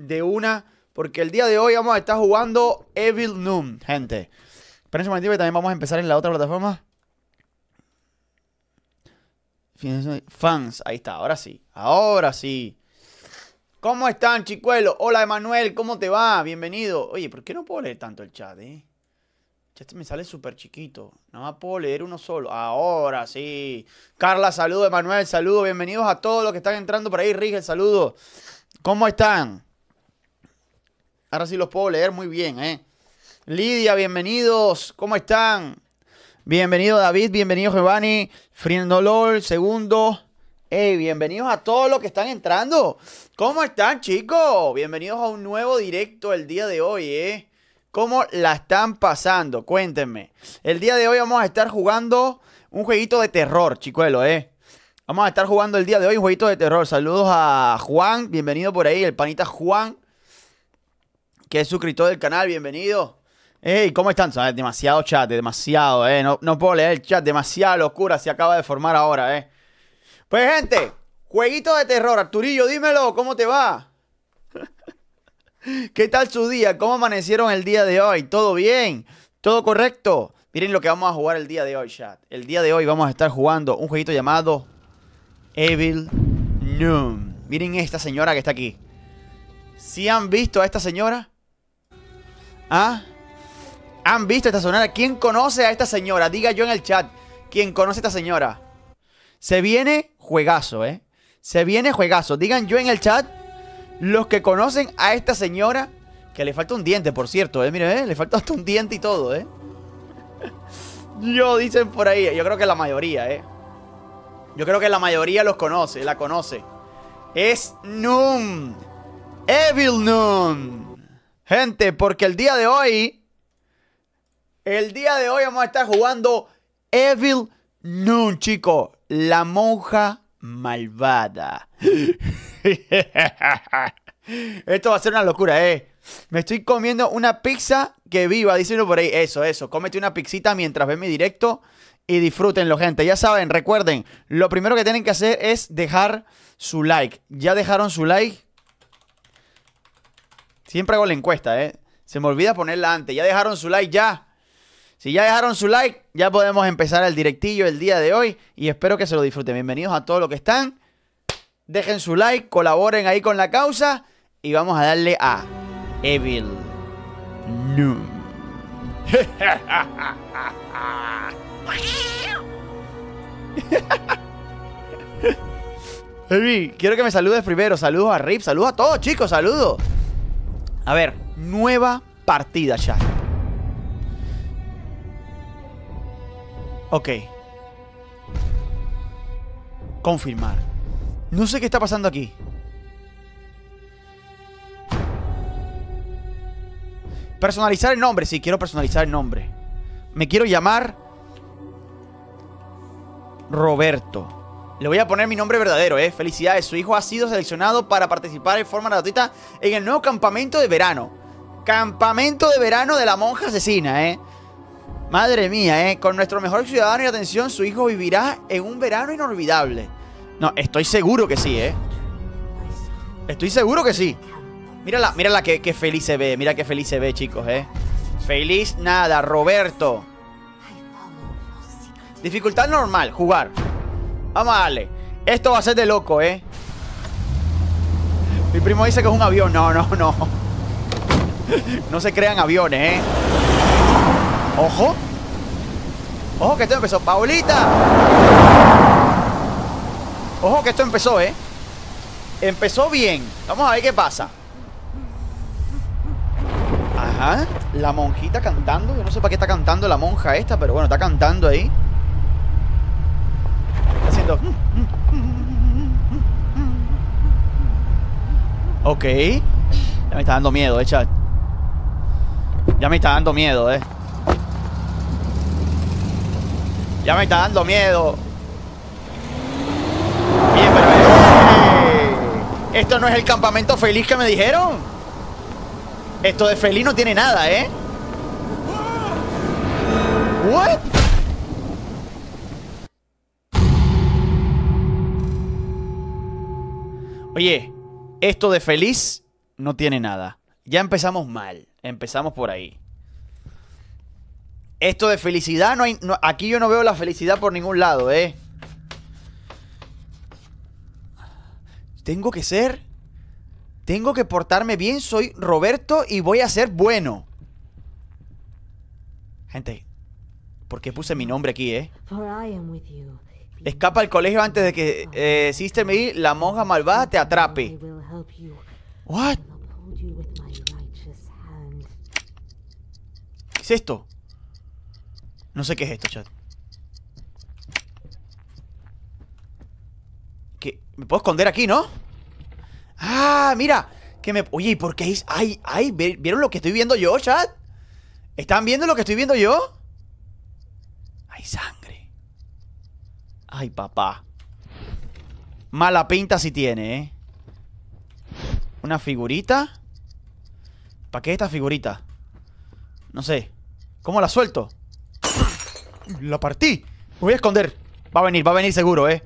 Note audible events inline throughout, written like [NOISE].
de una, porque el día de hoy vamos a estar jugando Evil Noom, gente. Esperen un momentito que también vamos a empezar en la otra plataforma. Fans, ahí está, ahora sí, ahora sí. ¿Cómo están, chicuelos? Hola, Emanuel, ¿cómo te va? Bienvenido. Oye, ¿por qué no puedo leer tanto el chat, eh? chat este me sale súper chiquito. Nada más puedo leer uno solo. Ahora sí. Carla, saludo. Emanuel, saludo. Bienvenidos a todos los que están entrando por ahí. Rigel, saludo. ¿Cómo están? Ahora sí los puedo leer muy bien, ¿eh? Lidia, bienvenidos. ¿Cómo están? Bienvenido David, bienvenido Giovanni, Friendolor, segundo. Hey, bienvenidos a todos los que están entrando. ¿Cómo están, chicos? Bienvenidos a un nuevo directo el día de hoy, ¿eh? ¿Cómo la están pasando? Cuéntenme. El día de hoy vamos a estar jugando un jueguito de terror, chicuelo, ¿eh? Vamos a estar jugando el día de hoy un jueguito de terror. Saludos a Juan, bienvenido por ahí, el panita Juan que es suscriptor del canal, bienvenido. Hey, ¿cómo están? Demasiado chat, demasiado, eh. No, no puedo leer el chat, demasiada locura se acaba de formar ahora, eh. Pues, gente, jueguito de terror. Arturillo, dímelo, ¿cómo te va? [LAUGHS] ¿Qué tal su día? ¿Cómo amanecieron el día de hoy? ¿Todo bien? ¿Todo correcto? Miren lo que vamos a jugar el día de hoy, chat. El día de hoy vamos a estar jugando un jueguito llamado Evil Noon. Miren esta señora que está aquí. Si han visto a esta señora, ¿Ah? ¿Han visto esta sonora? ¿Quién conoce a esta señora? Diga yo en el chat. ¿Quién conoce a esta señora? Se viene juegazo, ¿eh? Se viene juegazo. Digan yo en el chat los que conocen a esta señora. Que le falta un diente, por cierto, ¿eh? Miren, ¿eh? Le falta hasta un diente y todo, ¿eh? [LAUGHS] yo dicen por ahí. Yo creo que la mayoría, ¿eh? Yo creo que la mayoría los conoce, la conoce. Es nun Evil nun. Gente, porque el día de hoy, el día de hoy vamos a estar jugando Evil Noon, chicos. La monja malvada. [LAUGHS] Esto va a ser una locura, eh. Me estoy comiendo una pizza que viva, díselo por ahí. Eso, eso. Cómete una pixita mientras ven mi directo y disfrútenlo, gente. Ya saben, recuerden, lo primero que tienen que hacer es dejar su like. Ya dejaron su like Siempre hago la encuesta, ¿eh? Se me olvida ponerla antes. Ya dejaron su like, ya. Si ya dejaron su like, ya podemos empezar el directillo el día de hoy y espero que se lo disfruten. Bienvenidos a todos los que están. Dejen su like, colaboren ahí con la causa y vamos a darle a Evil Noom. [LAUGHS] Evil, quiero que me saludes primero. Saludos a Rip, saludos a todos, chicos, saludos. A ver, nueva partida ya. Ok. Confirmar. No sé qué está pasando aquí. Personalizar el nombre. Sí, quiero personalizar el nombre. Me quiero llamar... Roberto. Le voy a poner mi nombre verdadero, ¿eh? Felicidades, su hijo ha sido seleccionado para participar en forma gratuita en el nuevo campamento de verano. Campamento de verano de la monja asesina, ¿eh? Madre mía, ¿eh? Con nuestro mejor ciudadano y atención, su hijo vivirá en un verano inolvidable. No, estoy seguro que sí, ¿eh? Estoy seguro que sí. Mírala, mírala que, que feliz se ve, mira qué feliz se ve, chicos, ¿eh? Feliz nada, Roberto. Dificultad normal, jugar. Vamos a darle. Esto va a ser de loco, ¿eh? Mi primo dice que es un avión. No, no, no. No se crean aviones, ¿eh? Ojo. Ojo que esto empezó. Paulita. Ojo que esto empezó, ¿eh? Empezó bien. Vamos a ver qué pasa. Ajá. La monjita cantando. Yo no sé para qué está cantando la monja esta, pero bueno, está cantando ahí haciendo... Mm, mm, mm, ok. Ya me está dando miedo, eh, Ya me está dando miedo, eh. Ya me está dando miedo. Bien, pero... Esto no es el campamento feliz que me dijeron. Esto de feliz no tiene nada, ¿eh? What? Oye, esto de feliz no tiene nada. Ya empezamos mal. Empezamos por ahí. Esto de felicidad, no hay, aquí yo no veo la felicidad por ningún lado, ¿eh? Tengo que ser... Tengo que portarme bien, soy Roberto y voy a ser bueno. Gente, ¿por qué puse mi nombre aquí, eh? Escapa al colegio antes de que eh, Sister Mary, la monja malvada, te atrape. What? ¿Qué es esto? No sé qué es esto, chat. ¿Qué? ¿Me puedo esconder aquí, no? ¡Ah! ¡Mira! Que me... Oye, ¿y por qué es...? ¡Ay, ay! ¿Vieron lo que estoy viendo yo, chat? ¿Están viendo lo que estoy viendo yo? ¡Ay, sangre! Ay, papá. Mala pinta si tiene, ¿eh? ¿Una figurita? ¿Para qué esta figurita? No sé. ¿Cómo la suelto? ¡La partí! Me voy a esconder. Va a venir, va a venir seguro, ¿eh?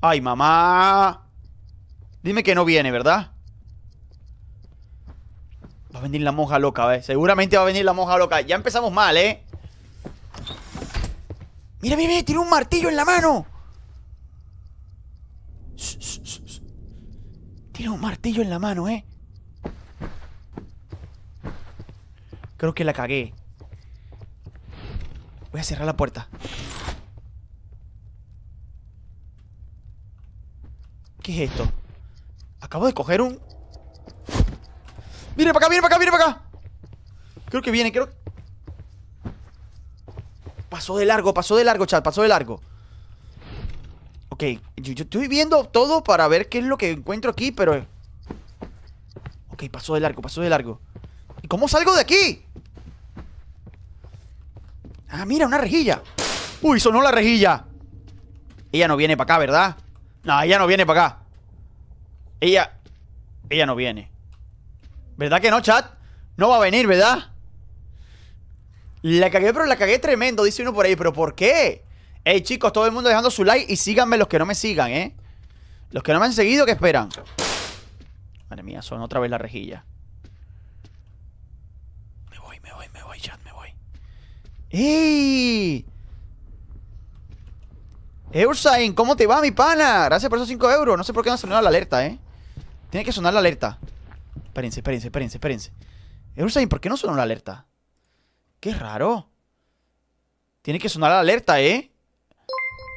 ¡Ay, mamá! Dime que no viene, ¿verdad? Va a venir la monja loca, ¿eh? Seguramente va a venir la monja loca. Ya empezamos mal, ¿eh? Mira, mira, mira, tiene un martillo en la mano. Tiene un martillo en la mano, ¿eh? Creo que la cagué. Voy a cerrar la puerta. ¿Qué es esto? Acabo de coger un... Mira, para acá, mira, para acá, viene para acá! Creo que viene, creo... Pasó de largo, pasó de largo, chat, pasó de largo. Ok, yo, estoy viendo todo para ver qué es lo que encuentro aquí, pero... Eh. Ok, pasó de largo, pasó de largo. ¿Y cómo salgo de aquí? Ah, mira, una rejilla. Uy, sonó la rejilla. Ella no viene para acá, ¿verdad? No, ella no viene para acá. Ella... Ella no viene. ¿Verdad que no, chat? No va a venir, ¿verdad? La cagué, pero la cagué tremendo, dice uno por ahí. ¿Pero por qué? Ey, chicos, todo el mundo dejando su like y síganme los que no me sigan, ¿eh? Los que no me han seguido, ¿qué esperan? Madre mía, son otra vez la rejilla. Me voy, me voy, me voy, chat, me voy. ¡Ey! Eursain, ¿cómo te va, mi pana? Gracias por esos 5 euros. No sé por qué no ha sonado la alerta, ¿eh? Tiene que sonar la alerta. Espérense, espérense, espérense, espérense. Eursain, ¿por qué no sonó la alerta? Qué raro. Tiene que sonar la alerta, ¿eh?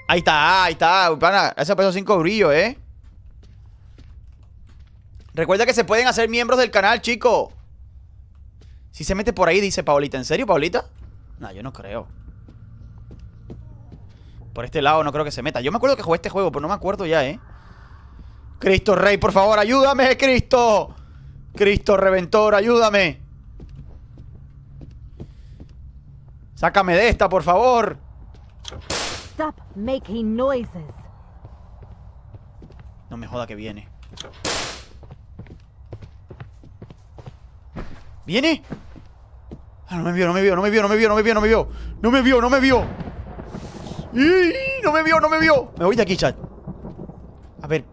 Ahí está, ahí está, pana. Ese peso 5 brillo, ¿eh? Recuerda que se pueden hacer miembros del canal, chico. Si se mete por ahí, dice Paulita. ¿En serio, Paulita? No, yo no creo. Por este lado no creo que se meta. Yo me acuerdo que jugué este juego, pero no me acuerdo ya, ¿eh? Cristo Rey, por favor, ayúdame, Cristo. Cristo Reventor, ayúdame. Sácame de esta, por favor. Stop making noises. No me joda que viene. ¿Viene? Ah, no me vio, no me vio, no me vio, no me vio, no me vio, no me vio. No me vio, no me vio. No me vio, no me vio. Me voy de aquí, chat. A ver.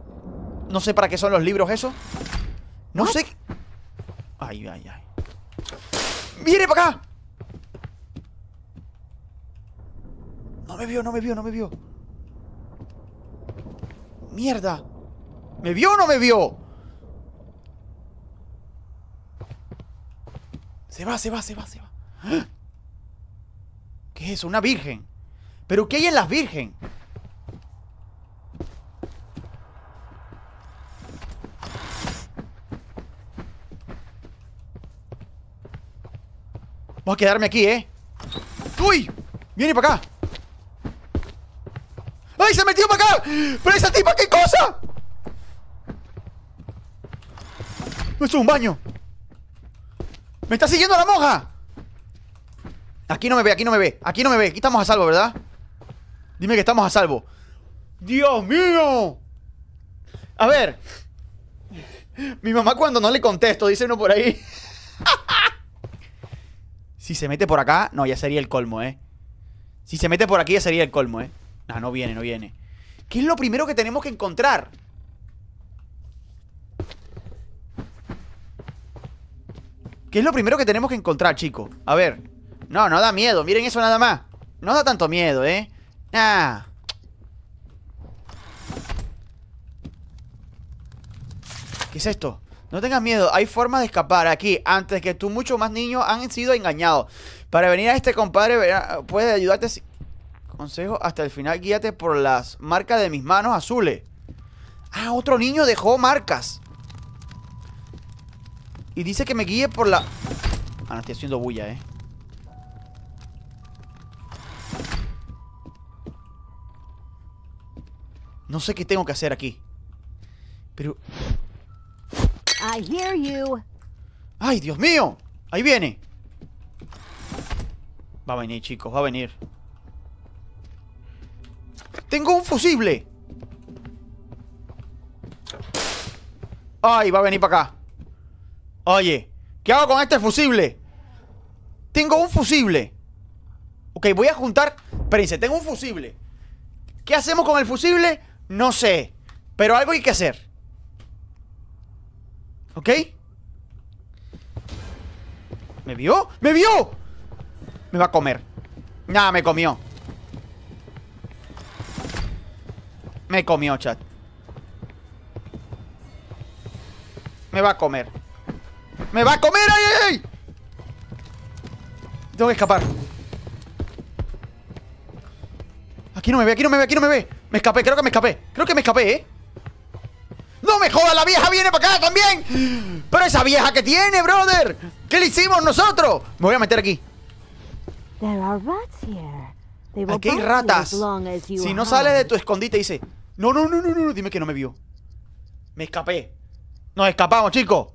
No sé para qué son los libros eso. No sé. Ay, ay, ay. ¡Viene para acá! No me vio, no me vio, no me vio. ¡Mierda! ¿Me vio o no me vio? Se va, se va, se va, se va. ¿Qué es eso? Una virgen. ¿Pero qué hay en las virgen? Voy a quedarme aquí, ¿eh? ¡Uy! ¡Viene para acá! se ha metido para acá! ¡Pero esa tipa, qué cosa! No, es un baño. ¡Me está siguiendo la monja! Aquí no me ve, aquí no me ve, aquí no me ve. Aquí estamos a salvo, ¿verdad? Dime que estamos a salvo. ¡Dios mío! A ver. Mi mamá cuando no le contesto, dice uno por ahí. [LAUGHS] si se mete por acá, no, ya sería el colmo, ¿eh? Si se mete por aquí, ya sería el colmo, ¿eh? Ah, no viene, no viene. ¿Qué es lo primero que tenemos que encontrar? ¿Qué es lo primero que tenemos que encontrar, chico? A ver. No, no da miedo. Miren eso nada más. No da tanto miedo, ¿eh? ¡Ah! ¿Qué es esto? No tengas miedo, hay forma de escapar aquí. Antes que tú, muchos más niños han sido engañados. Para venir a este compadre, puede ayudarte si Consejo hasta el final, guíate por las marcas de mis manos azules. Ah, otro niño dejó marcas. Y dice que me guíe por la... Ah, no, estoy haciendo bulla, eh. No sé qué tengo que hacer aquí. Pero... I hear you. ¡Ay, Dios mío! Ahí viene. Va a venir, chicos, va a venir. ¡Tengo un fusible! ¡Ay, va a venir para acá! Oye, ¿qué hago con este fusible? Tengo un fusible. Ok, voy a juntar... dice, tengo un fusible. ¿Qué hacemos con el fusible? No sé. Pero algo hay que hacer. ¿Ok? ¿Me vio? ¡Me vio! Me va a comer. Nada, me comió. Me comió, chat. Me va a comer. ¡Me va a comer! ¡Ay, ay, ay! Tengo que escapar. Aquí no me ve, aquí no me ve, aquí no me ve. Me escapé, creo que me escapé. Creo que me escapé, ¿eh? ¡No me joda! ¡La vieja viene para acá también! ¡Pero esa vieja que tiene, brother! ¿Qué le hicimos nosotros? Me voy a meter aquí. hay ratas. Si no sale de tu escondite, dice, no, no, no, no, no, dime que no me vio. Me escapé. Nos escapamos, chicos.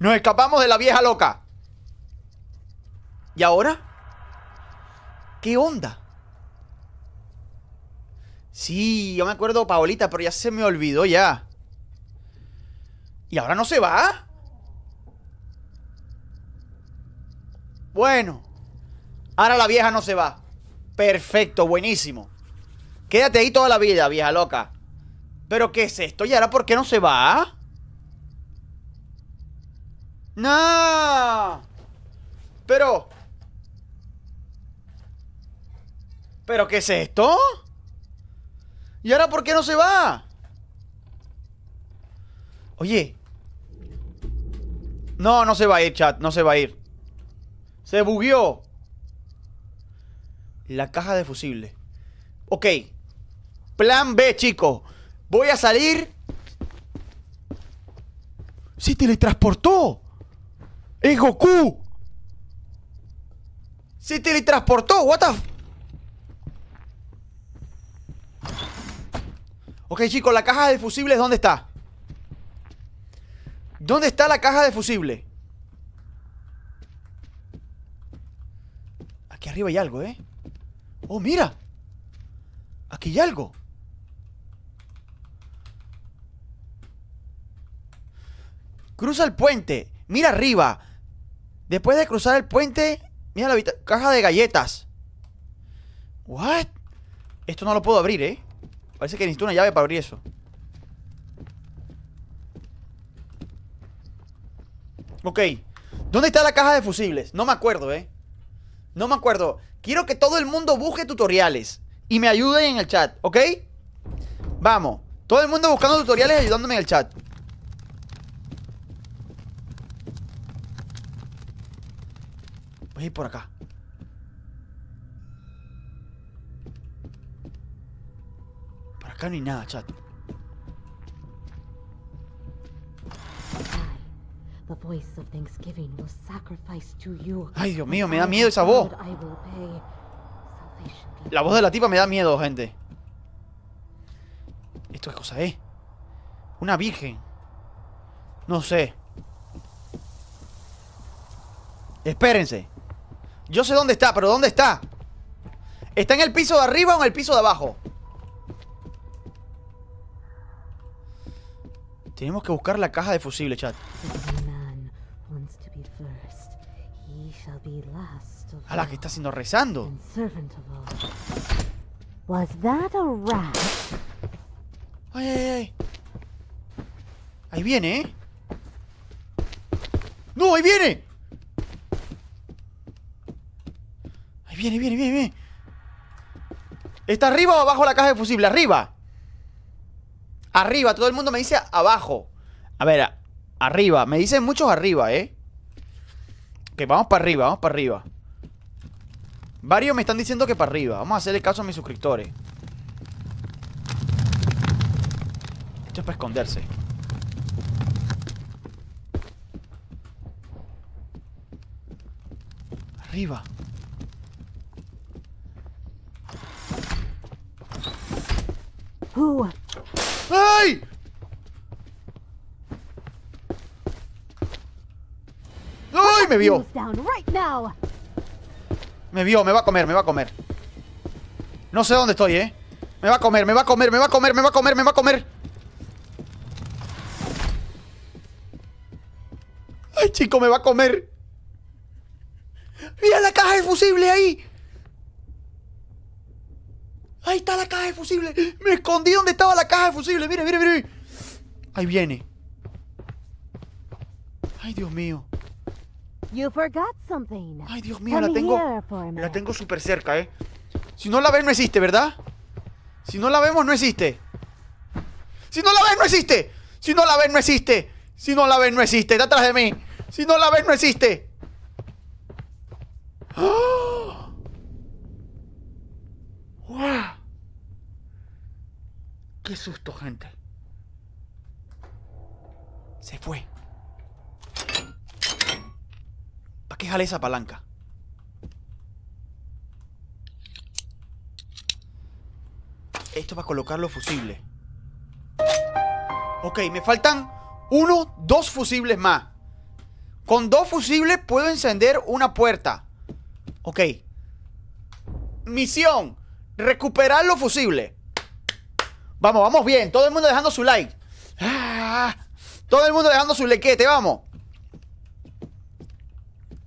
Nos escapamos de la vieja loca. ¿Y ahora? ¿Qué onda? Sí, yo me acuerdo Paolita, pero ya se me olvidó ya. ¿Y ahora no se va? Bueno. Ahora la vieja no se va. Perfecto, buenísimo. Quédate ahí toda la vida, vieja loca. ¿Pero qué es esto? ¿Y ahora por qué no se va? ¡No! Pero... ¿Pero qué es esto? ¿Y ahora por qué no se va? Oye. No, no se va a ir, chat. No se va a ir. Se bugueó. La caja de fusible. Ok. Plan B, chicos. Voy a salir. ¡Se teletransportó! ¡Es Goku! ¡Se teletransportó! ¡What the Ok, chicos, la caja de fusibles, ¿dónde está? ¿Dónde está la caja de fusibles? Aquí arriba hay algo, ¿eh? ¡Oh, mira! Aquí hay algo Cruza el puente. Mira arriba. Después de cruzar el puente, mira la caja de galletas. What? Esto no lo puedo abrir, ¿eh? Parece que necesito una llave para abrir eso. Ok. ¿Dónde está la caja de fusibles? No me acuerdo, ¿eh? No me acuerdo. Quiero que todo el mundo busque tutoriales. Y me ayuden en el chat, ¿ok? Vamos. Todo el mundo buscando tutoriales y ayudándome en el chat. Voy a ir por acá. Por acá no hay nada, chat. Ay, Dios mío, me da miedo esa voz. La voz de la tipa me da miedo, gente. ¿Esto qué cosa es? Una virgen. No sé. Espérense. Yo sé dónde está, pero ¿dónde está? ¿Está en el piso de arriba o en el piso de abajo? Tenemos que buscar la caja de fusible, chat. A la que está haciendo rezando. Ay, ay, ay. Ahí viene, ¿eh? ¡No, ahí viene! viene, viene, viene, viene. ¿Está arriba o abajo la caja de fusible? ¡Arriba! Arriba, todo el mundo me dice abajo. A ver, arriba. Me dicen muchos arriba, ¿eh? que vamos para arriba, vamos para arriba. Varios me están diciendo que para arriba. Vamos a hacerle caso a mis suscriptores. Esto es para esconderse. Arriba. ¡Ay! ¡Ay! Me vio. Me vio, me va a comer, me va a comer. No sé dónde estoy, ¿eh? Me va a comer, me va a comer, me va a comer, me va a comer, me va a comer. ¡Ay, chico, me va a comer! ¡Mira la caja de fusible ahí! Ahí está la caja de fusible. Me escondí donde estaba la caja de fusible. Mire, mire, mire. Ahí viene. Ay, Dios mío. Ay, Dios mío, la tengo. La tengo súper cerca, eh. Si no la ven, no existe, ¿verdad? Si no la vemos, no existe. Si no la ven, no existe. Si no la ven, no existe. Si no la ven, no existe. Está atrás de mí. Si no la ven, no existe. ¡Oh! Qué susto, gente. Se fue. ¿Para qué jale esa palanca? Esto va a colocar los fusibles. Ok, me faltan uno, dos fusibles más. Con dos fusibles puedo encender una puerta. Ok. Misión. Recuperar los fusibles. Vamos, vamos bien. Todo el mundo dejando su like. Ah, todo el mundo dejando su lequete, vamos.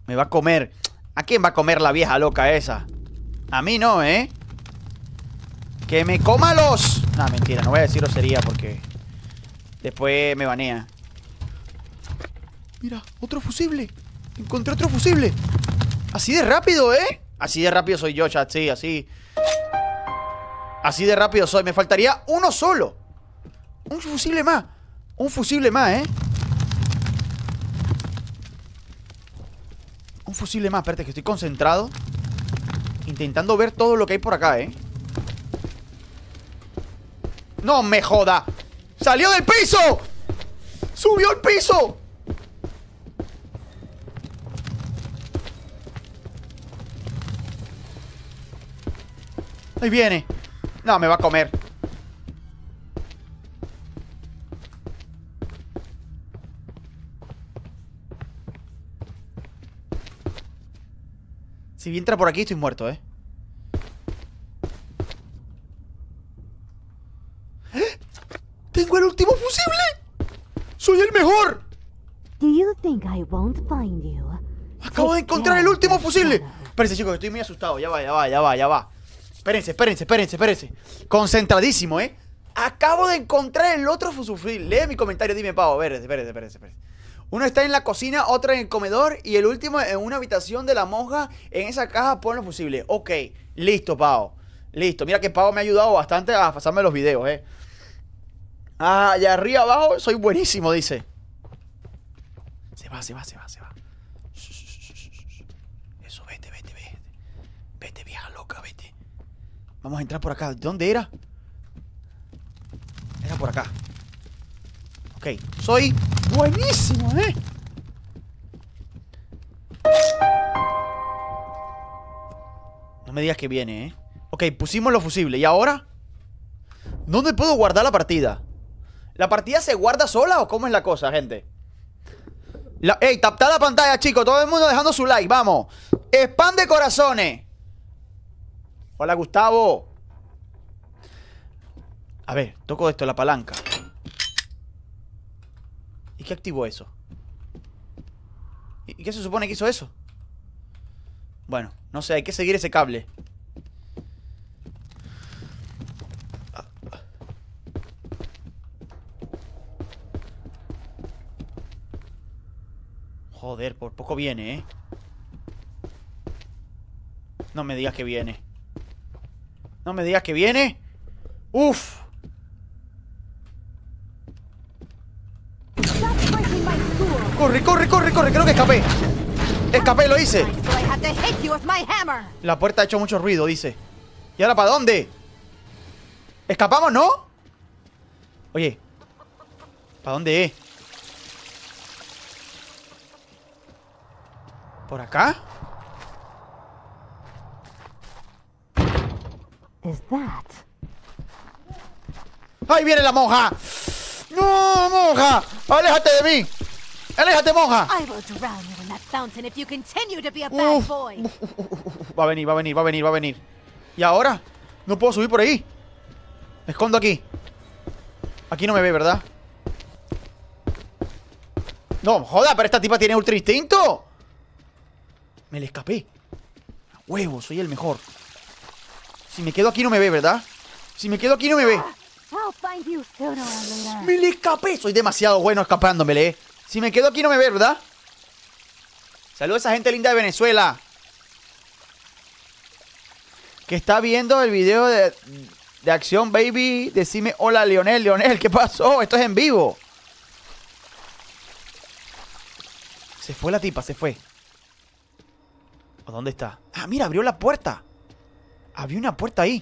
Me va a comer. ¿A quién va a comer la vieja loca esa? A mí no, ¿eh? ¡Que me coma los! No, mentira, no voy a decir sería porque después me banea. Mira, otro fusible. Encontré otro fusible. Así de rápido, ¿eh? Así de rápido soy yo, chat. Sí, así. Así de rápido soy. Me faltaría uno solo. Un fusible más. Un fusible más, ¿eh? Un fusible más. Espérate, que estoy concentrado. Intentando ver todo lo que hay por acá, ¿eh? ¡No me joda! ¡Salió del piso! ¡Subió al piso! Ahí viene no, me va a comer. Si entra por aquí estoy muerto, ¿eh? [GASPS] ¡Tengo el último fusible! ¡Soy el mejor! Acabo de encontrar el último fusible. Espérense, chicos, estoy muy asustado. Ya va, ya va, ya va, ya va. Espérense, espérense, espérense, espérense. Concentradísimo, ¿eh? Acabo de encontrar el otro fusufril. Lee mi comentario, dime, Pavo. Espérense, espérense, espérense, espérense. Uno está en la cocina, otro en el comedor y el último en una habitación de la monja. En esa caja pon los fusibles. Ok, listo, Pavo. Listo. Mira que Pavo me ha ayudado bastante a pasarme los videos, ¿eh? Ah, allá arriba abajo soy buenísimo, dice. Se va, se va, se va, se va. Vamos a entrar por acá. ¿Dónde era? Era por acá. Ok. Soy buenísimo, ¿eh? No me digas que viene, ¿eh? Ok, pusimos los fusibles. ¿Y ahora? ¿Dónde puedo guardar la partida? ¿La partida se guarda sola o cómo es la cosa, gente? La... ¡Ey! Tapta la pantalla, chicos. Todo el mundo dejando su like. Vamos. de corazones. Hola, Gustavo. A ver, toco esto, la palanca. ¿Y qué activó eso? ¿Y qué se supone que hizo eso? Bueno, no sé, hay que seguir ese cable. Joder, por poco viene, ¿eh? No me digas que viene. No me digas que viene. Uf. Corre, corre, corre, corre. Creo que escapé. Escapé, lo hice. La puerta ha hecho mucho ruido, dice. ¿Y ahora para dónde? ¿Escapamos, no? Oye. ¿Para dónde es? ¿Por acá? ¡Ahí viene la monja! ¡No, monja! ¡Aléjate de mí! ¡Aléjate, monja! va a venir, va a venir, va a venir, va a venir. ¿Y ahora? No puedo subir por ahí. Me escondo aquí. Aquí no me ve, ¿verdad? No, joda, pero esta tipa tiene ultra instinto. Me le escapé. Huevo, soy el mejor. Si me quedo aquí no me ve, ¿verdad? Si me quedo aquí no me ve. ¡Me le escapé! Soy demasiado bueno escapándomele. ¿eh? Si me quedo aquí no me ve, ¿verdad? Saludos a esa gente linda de Venezuela. Que está viendo el video de, de Acción Baby. Decime, hola Leonel, Leonel, ¿qué pasó? Esto es en vivo. Se fue la tipa, se fue. ¿O dónde está? Ah, mira, abrió la puerta. Había una puerta ahí.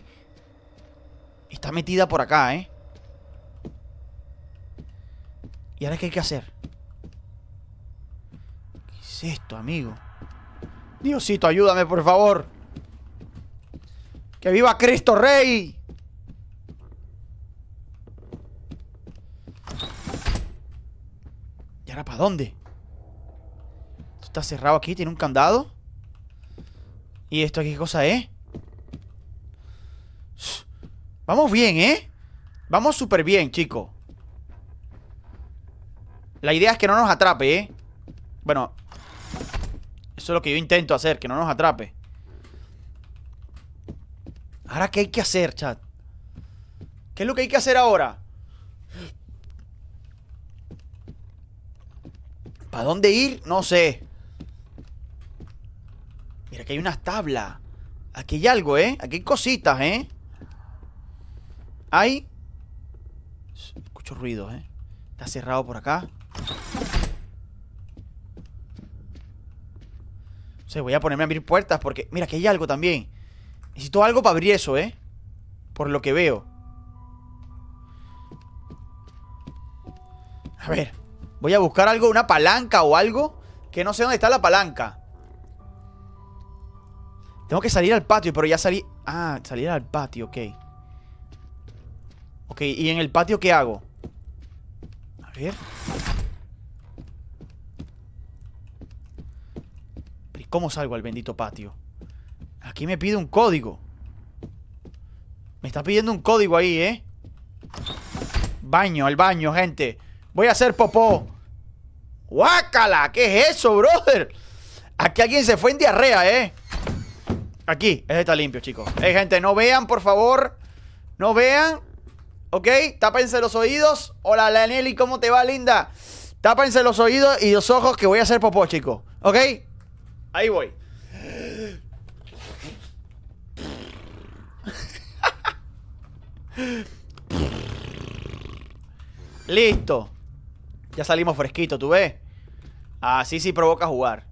Está metida por acá, ¿eh? ¿Y ahora qué hay que hacer? ¿Qué es esto, amigo? Diosito, ayúdame, por favor. ¡Que viva Cristo Rey! ¿Y ahora para dónde? Esto está cerrado aquí, tiene un candado. ¿Y esto aquí qué cosa es? Vamos bien, ¿eh? Vamos súper bien, chicos. La idea es que no nos atrape, ¿eh? Bueno. Eso es lo que yo intento hacer, que no nos atrape. ¿Ahora qué hay que hacer, chat? ¿Qué es lo que hay que hacer ahora? ¿Para dónde ir? No sé. Mira, aquí hay unas tablas. Aquí hay algo, ¿eh? Aquí hay cositas, ¿eh? Hay... Escucho ruidos, ¿eh? Está cerrado por acá. Se voy a ponerme a abrir puertas porque... Mira, que hay algo también. Necesito algo para abrir eso, ¿eh? Por lo que veo. A ver. Voy a buscar algo, una palanca o algo. Que no sé dónde está la palanca. Tengo que salir al patio, pero ya salí... Ah, salir al patio, ok. Ok, ¿y en el patio qué hago? A ver. ¿Y cómo salgo al bendito patio? Aquí me pide un código. Me está pidiendo un código ahí, ¿eh? Baño, al baño, gente. Voy a hacer popó. ¡Guácala! ¿Qué es eso, brother? Aquí alguien se fue en diarrea, ¿eh? Aquí, este está limpio, chicos. Eh, gente, no vean, por favor. No vean. ¿Ok? Tápense los oídos. Hola, Lanelli, ¿cómo te va, linda? Tápense los oídos y los ojos que voy a hacer popó, chico ¿Ok? Ahí voy. Listo. Ya salimos fresquito, ¿tú ves? Así sí provoca jugar.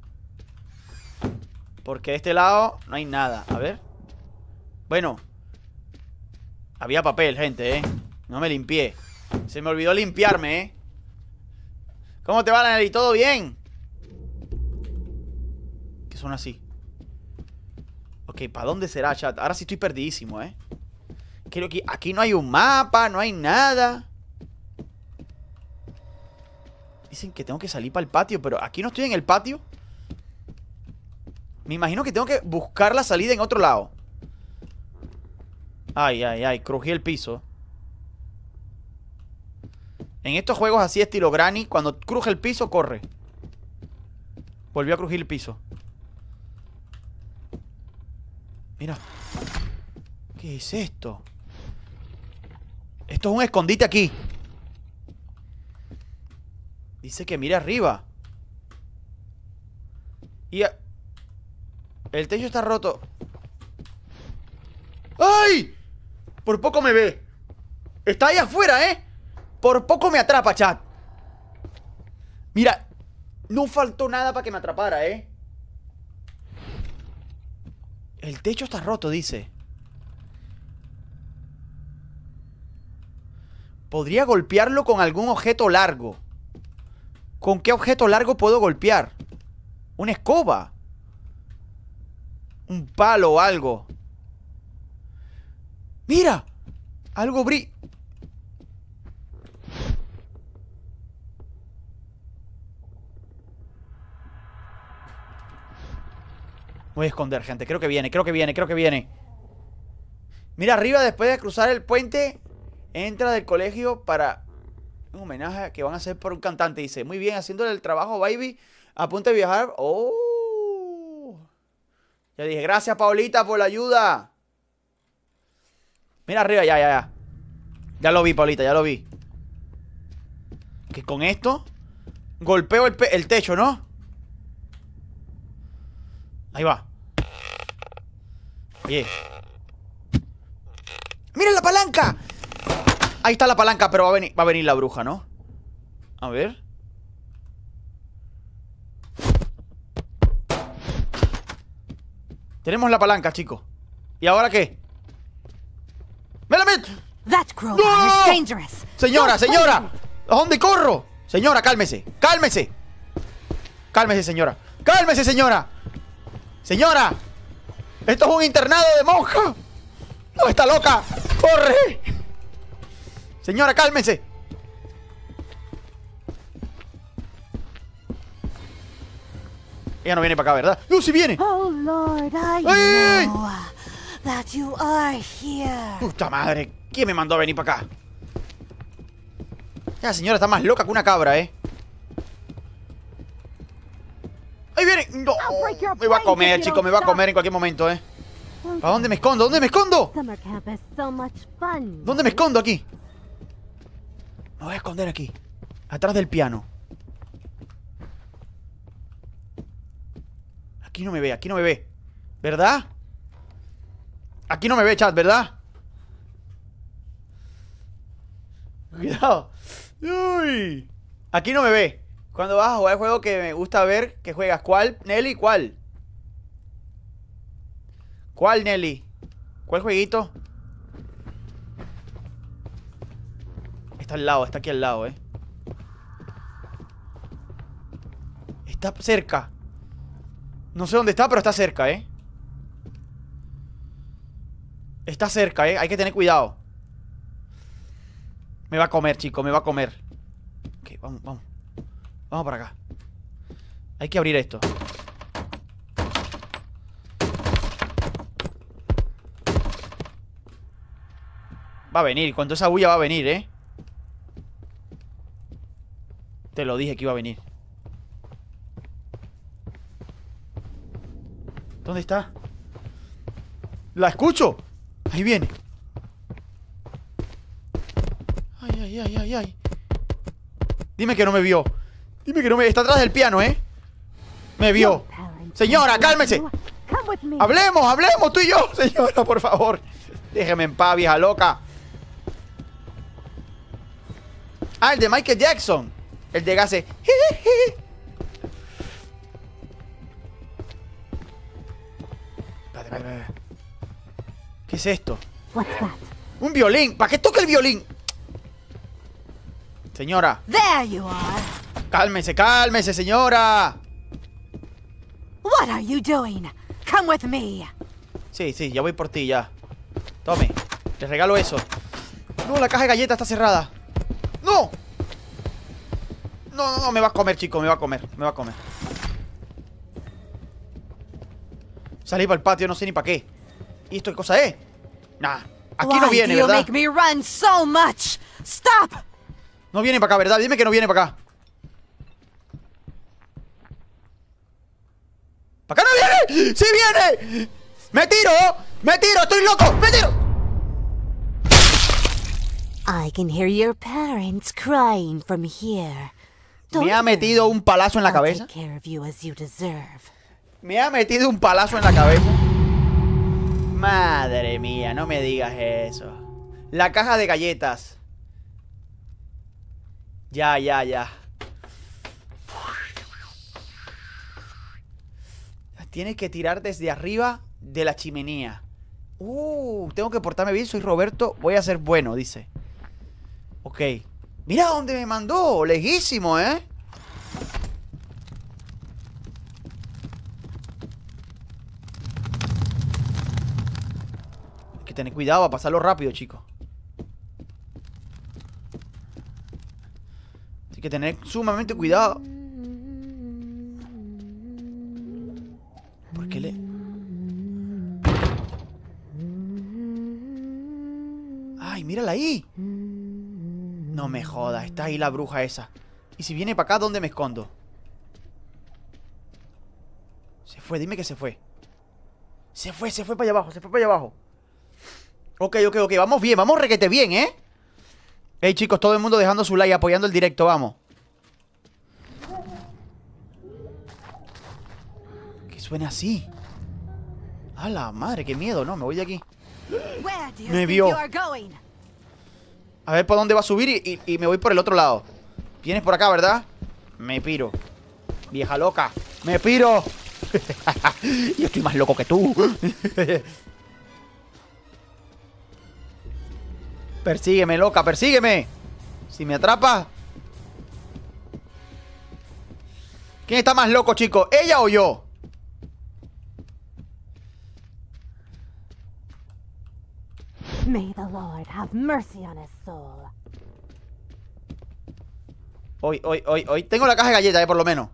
Porque de este lado no hay nada. A ver. Bueno, había papel, gente, ¿eh? No me limpié. Se me olvidó limpiarme, ¿eh? ¿Cómo te va, la ¿Todo bien? Que son así. Ok, ¿para dónde será, chat? Ahora sí estoy perdidísimo, ¿eh? Creo que aquí no hay un mapa, no hay nada. Dicen que tengo que salir para el patio, pero aquí no estoy en el patio. Me imagino que tengo que buscar la salida en otro lado. Ay, ay, ay, crují el piso. En estos juegos así estilo Granny, cuando cruja el piso, corre. Volvió a crujir el piso. Mira. ¿Qué es esto? Esto es un escondite aquí. Dice que mira arriba. Y... A... El techo está roto. ¡Ay! Por poco me ve. Está ahí afuera, ¿eh? Por poco me atrapa, chat. Mira, no faltó nada para que me atrapara, ¿eh? El techo está roto, dice. Podría golpearlo con algún objeto largo. ¿Con qué objeto largo puedo golpear? Una escoba. Un palo o algo. ¡Mira! Algo bri... Voy a esconder, gente. Creo que viene, creo que viene, creo que viene. Mira, arriba, después de cruzar el puente, entra del colegio para un homenaje que van a hacer por un cantante. Dice, muy bien, haciéndole el trabajo, baby. A de viajar. ¡Oh! Ya dije, gracias, Paulita, por la ayuda. Mira arriba, ya, ya, ya. Ya lo vi, Paulita, ya lo vi. Que con esto golpeo el, techo, ¿no? Ahí va. Bien ¡Mira la palanca! Ahí está la palanca, pero va a venir, va a venir la bruja, ¿no? A ver. Tenemos la palanca, chicos. ¿Y ahora qué? ¡Me la meto! ¡No! dangerous. Señora, señora, ¿a dónde corro? Señora, cálmese, cálmese. Cálmese, señora. Cálmese, señora. Señora, esto es un internado de monja. No está loca. Corre. Señora, cálmese. Ella no viene para acá, ¿verdad? No, si viene. Oh, Lord, ¡Ay! that Puta madre, ¿quién me mandó a venir para acá? La señora está más loca que una cabra, ¿eh? ¡Ahí viene! Me va a comer, chico me va a comer en cualquier momento, ¿eh? ¿Para dónde me escondo? ¿Dónde me escondo? ¿Dónde me escondo aquí? Me voy a esconder aquí. Atrás del piano. Aquí no me ve, aquí no me ve. ¿Verdad? Aquí no me ve, chat, ¿verdad? Cuidado. Uy. Aquí no me ve. Cuando vas a jugar el juego que me gusta ver, que juegas. ¿Cuál, Nelly? ¿Cuál? ¿Cuál, Nelly? ¿Cuál jueguito? Está al lado, está aquí al lado, eh. Está cerca. No sé dónde está, pero está cerca, eh. Está cerca, eh. Hay que tener cuidado. Me va a comer, chico. Me va a comer. Ok, vamos, vamos. Vamos para acá. Hay que abrir esto. Va a venir. Cuando esa bulla va a venir, eh. Te lo dije que iba a venir. ¿Dónde está? ¡La escucho! Ahí viene. Ay, ay, ay, ay, ay. Dime que no me vio. Dime que no me... Está atrás del piano, ¿eh? Me vio. Señora, cálmese. Hablemos, hablemos tú y yo. [LAUGHS] Señora, por favor. Déjeme en paz, vieja loca. Ah, el de Michael Jackson. El de Gase. [LAUGHS] Espérate, espérate, espérate. ¿Qué es esto? Un violín. ¿Para qué toca el violín? Señora. Cálmese, cálmese, señora. What are you doing? Come with me. Sí, sí, ya voy por ti, ya. Tome. te regalo eso. No, la caja de galletas está cerrada. ¡No! No, no, no, me vas a comer, chico, me va a comer, me va a comer. Salí para el patio, no sé ni para qué. ¿Y esto qué cosa es? Nah, aquí no viene, ¿verdad? No viene para acá, ¿verdad? Dime que no viene para acá. ¡Para acá no viene! ¡Sí viene! ¡Me tiro! ¡Me tiro! ¡Estoy loco! ¡Me tiro! I can hear your parents crying from here. Me ha metido un palazo en la cabeza. Me ha metido un palazo en la cabeza. Madre mía, no me digas eso. La caja de galletas. Ya, ya, ya. Tienes que tirar desde arriba de la chimenea. Uh, tengo que portarme bien, soy Roberto, voy a ser bueno, dice. Ok. Mira dónde me mandó, lejísimo, ¿eh? tener cuidado, a pasarlo rápido, chicos. Hay que tener sumamente cuidado. ¿Por qué le...? ¡Ay, mírala ahí! No me joda, está ahí la bruja esa. Y si viene para acá, ¿dónde me escondo? Se fue, dime que se fue. Se fue, se fue para allá abajo, se fue para allá abajo. Ok, ok, ok. Vamos bien, vamos requete bien, ¿eh? Ey, chicos, todo el mundo dejando su like, apoyando el directo, vamos. ¿Qué suena así? A la madre, qué miedo, ¿no? Me voy de aquí. Me vio. A ver por dónde va a subir y me voy por el otro lado. Vienes por acá, ¿verdad? Me piro. Vieja loca. Me piro. [LAUGHS] Yo estoy más loco que tú. [LAUGHS] Persígueme, loca, persígueme. Si me atrapa ¿Quién está más loco, chico? ¿Ella o yo? Hoy, hoy, hoy, hoy. Tengo la caja de galletas, eh, por lo menos.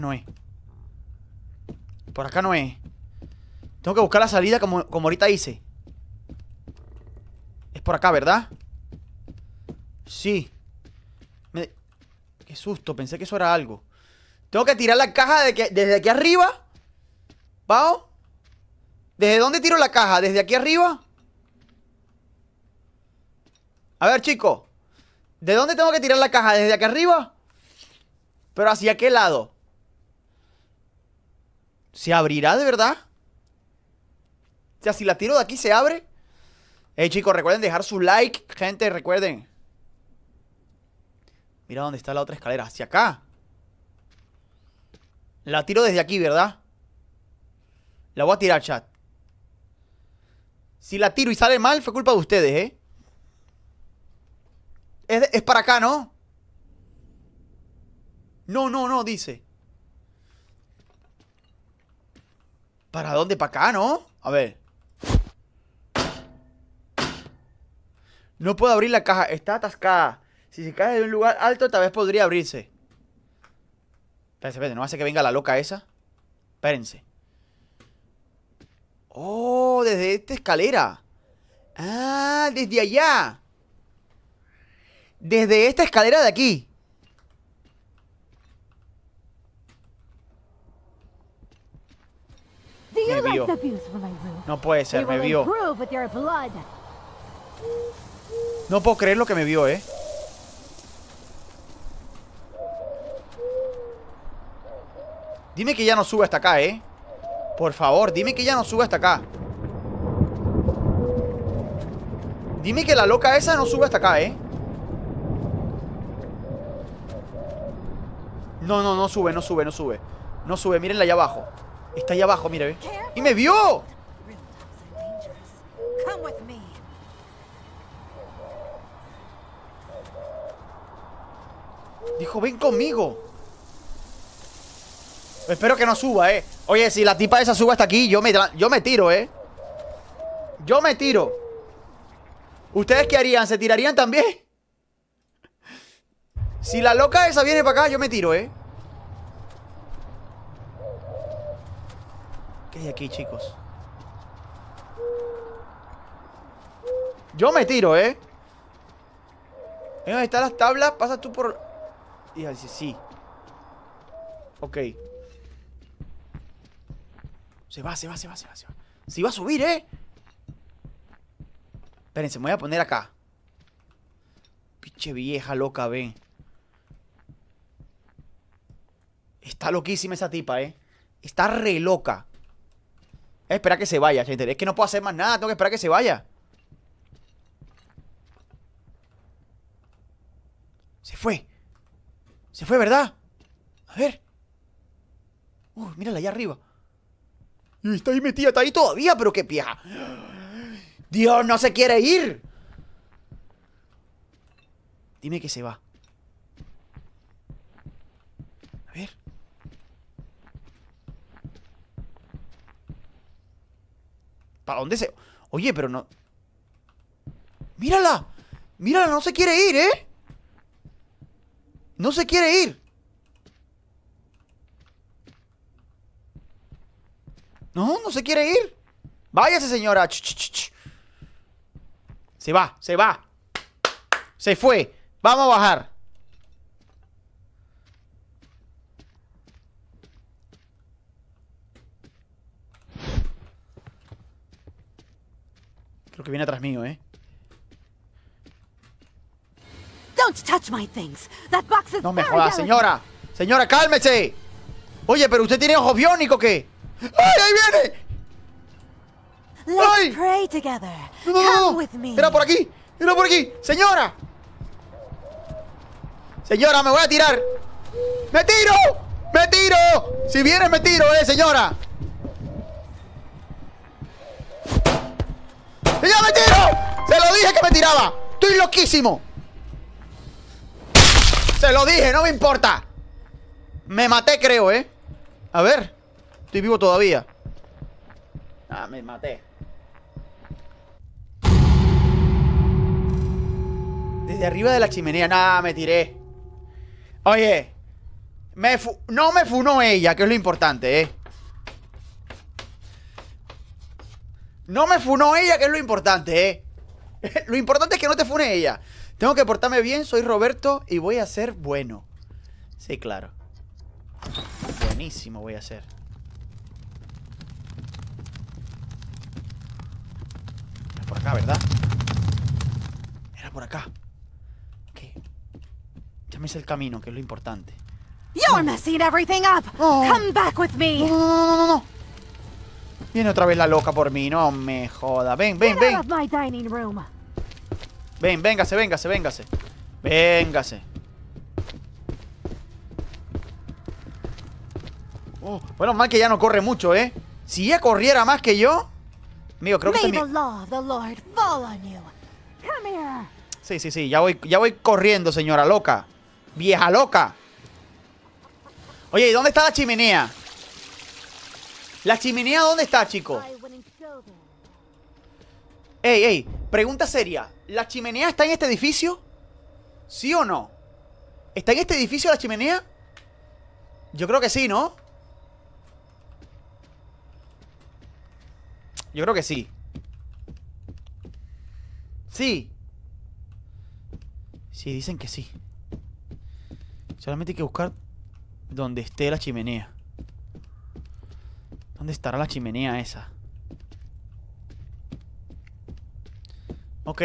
no es. Por acá no es. Tengo que buscar la salida como, como ahorita hice. Es por acá, ¿verdad? Sí. Qué susto, pensé que eso era algo. Tengo que tirar la caja de que, desde aquí arriba. ¿Vamos? ¿Desde dónde tiro la caja? ¿Desde aquí arriba? A ver, chicos. ¿De dónde tengo que tirar la caja? ¿Desde aquí arriba? ¿Pero hacia qué lado? ¿Se abrirá de verdad? O sea, si la tiro de aquí, ¿se abre? Eh, chicos, recuerden dejar su like. Gente, recuerden. Mira dónde está la otra escalera. Hacia acá. La tiro desde aquí, ¿verdad? La voy a tirar, chat. Si la tiro y sale mal, fue culpa de ustedes, ¿eh? Es, es para acá, ¿no? No, no, no, dice. ¿Para dónde? ¿Para acá, no? A ver. No puedo abrir la caja. Está atascada. Si se cae de un lugar alto, tal vez podría abrirse. Espérense, espérense. No hace que venga la loca esa. Espérense. Oh, desde esta escalera. Ah, desde allá. Desde esta escalera de aquí. Me vio. No puede ser, me vio. No puedo creer lo que me vio, ¿eh? Dime que ya no sube hasta acá, ¿eh? Por favor, dime que ya no sube hasta acá. Dime que la loca esa no sube hasta acá, ¿eh? No, no, no sube, no sube, no sube. No sube, mírenla allá abajo. Está ahí abajo, mira, ¡Y me vio! Dijo, ven conmigo. Espero que no suba, eh. Oye, si la tipa esa suba hasta aquí, yo me, yo me tiro, eh. Yo me tiro. ¿Ustedes qué harían? ¿Se tirarían también? Si la loca esa viene para acá, yo me tiro, eh. De aquí, chicos? Yo me tiro, ¿eh? está están las tablas? Pasa tú por... Y dice, sí. Ok. Se va, se va, se va, se va, se va. Se a subir, ¿eh? Espérense, me voy a poner acá. Pinche vieja loca, ve Está loquísima esa tipa, ¿eh? Está re loca. Espera esperar que se vaya, gente, Es que no puedo hacer más nada, tengo que esperar que se vaya. Se fue. Se fue, ¿verdad? A ver. Uy, mírala allá arriba. Y está ahí metida, está ahí todavía, pero qué pija. Dios, no se quiere ir. Dime que se va. ¿Para dónde se...? Oye, pero no... ¡Mírala! ¡Mírala! No se quiere ir, ¿eh? No se quiere ir. No, no se quiere ir. Váyase, señora. se va, se va. Se fue. Vamos a bajar. Lo que viene atrás mío, ¿eh? No me jodas, señora. Señora, cálmese. Oye, pero usted tiene ojos biónicos, ¿qué? ¡Ay, ahí viene! ¡Ay! No, no, no, Era por aquí. Era por aquí. Señora. Señora, me voy a tirar. ¡Me tiro! ¡Me tiro! Si viene, me tiro, eh, señora. ¡Ya me tiro! ¡Se lo dije que me tiraba! ¡Estoy loquísimo! ¡Se lo dije! ¡No me importa! Me maté, creo, ¿eh? A ver. Estoy vivo todavía. Ah, me maté. Desde arriba de la chimenea. Nada, me tiré. Oye. Me no me funó ella, que es lo importante, ¿eh? No me funó ella, que es lo importante, ¿eh? [LAUGHS] lo importante es que no te fune ella. Tengo que portarme bien, soy Roberto y voy a ser bueno. Sí, claro. Buenísimo voy a ser. Era por acá, ¿verdad? Era por acá. ¿Qué? Ya me hice el camino, que es lo importante. Oh. no, no, no. no. Viene otra vez la loca por mí, no me joda. Ven, ven, ven. Ven, véngase, véngase, véngase. Véngase. Oh, bueno, mal que ya no corre mucho, ¿eh? Si ella corriera más que yo... Amigo, creo que este Sí, sí, sí, ya voy, ya voy corriendo, señora loca. Vieja loca. Oye, ¿y dónde está la chimenea? ¿La chimenea dónde está, chico? Ey, ey, pregunta seria. ¿La chimenea está en este edificio? ¿Sí o no? ¿Está en este edificio la chimenea? Yo creo que sí, ¿no? Yo creo que sí. Sí. Sí, dicen que sí. Solamente hay que buscar donde esté la chimenea. ¿Dónde estará la chimenea esa? Ok.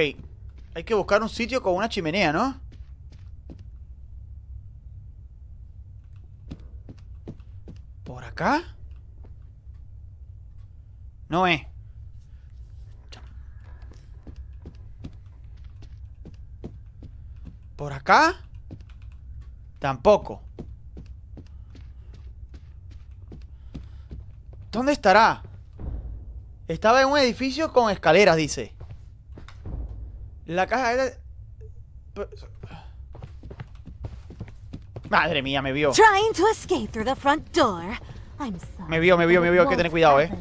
Hay que buscar un sitio con una chimenea, ¿no? ¿Por acá? No es. ¿Por acá? Tampoco. ¿Dónde estará? Estaba en un edificio con escaleras, dice. La caja era... Madre mía, me vio. Me vio, me vio, me vio. Hay que tener cuidado, eh.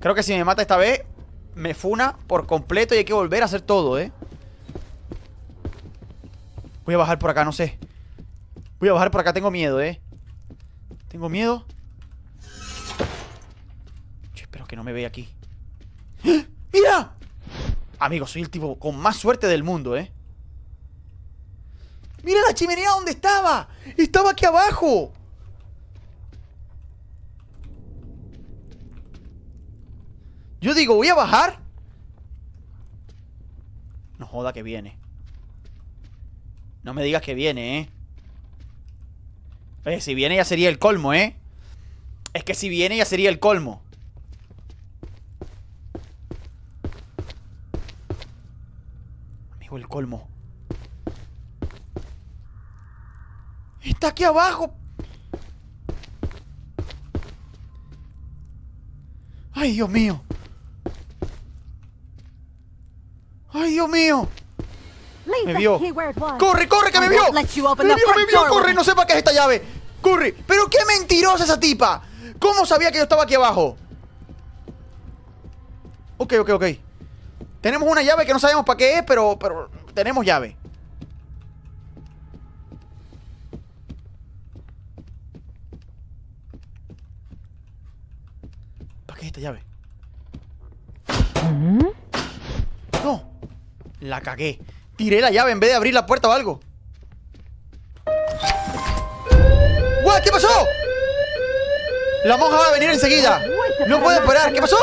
Creo que si me mata esta vez, me funa por completo y hay que volver a hacer todo, eh. Voy a bajar por acá, no sé. Voy a bajar por acá, tengo miedo, eh. Tengo miedo que no me ve aquí. ¡Ah! ¡Mira! Amigo, soy el tipo con más suerte del mundo, ¿eh? ¡Mira la chimenea donde estaba! ¡Estaba aquí abajo! Yo digo, voy a bajar. No joda que viene. No me digas que viene, ¿eh? si viene ya sería el colmo, ¿eh? Es que si viene ya sería el colmo. O el colmo. ¡Está aquí abajo! ¡Ay, Dios mío! ¡Ay, Dios mío! Me vio. ¡Corre, corre, que me vio! ¡Me vio, me vio! ¡Corre! No sepa qué es esta llave. ¡Corre! ¡Pero qué mentirosa esa tipa! ¿Cómo sabía que yo estaba aquí abajo? Ok, ok, ok. Tenemos una llave que no sabemos para qué es, pero, pero tenemos llave. ¿Para qué es esta llave? No. La cagué. Tiré la llave en vez de abrir la puerta o algo. ¿Qué pasó? La monja va a venir enseguida. No puedo esperar. ¿Qué pasó?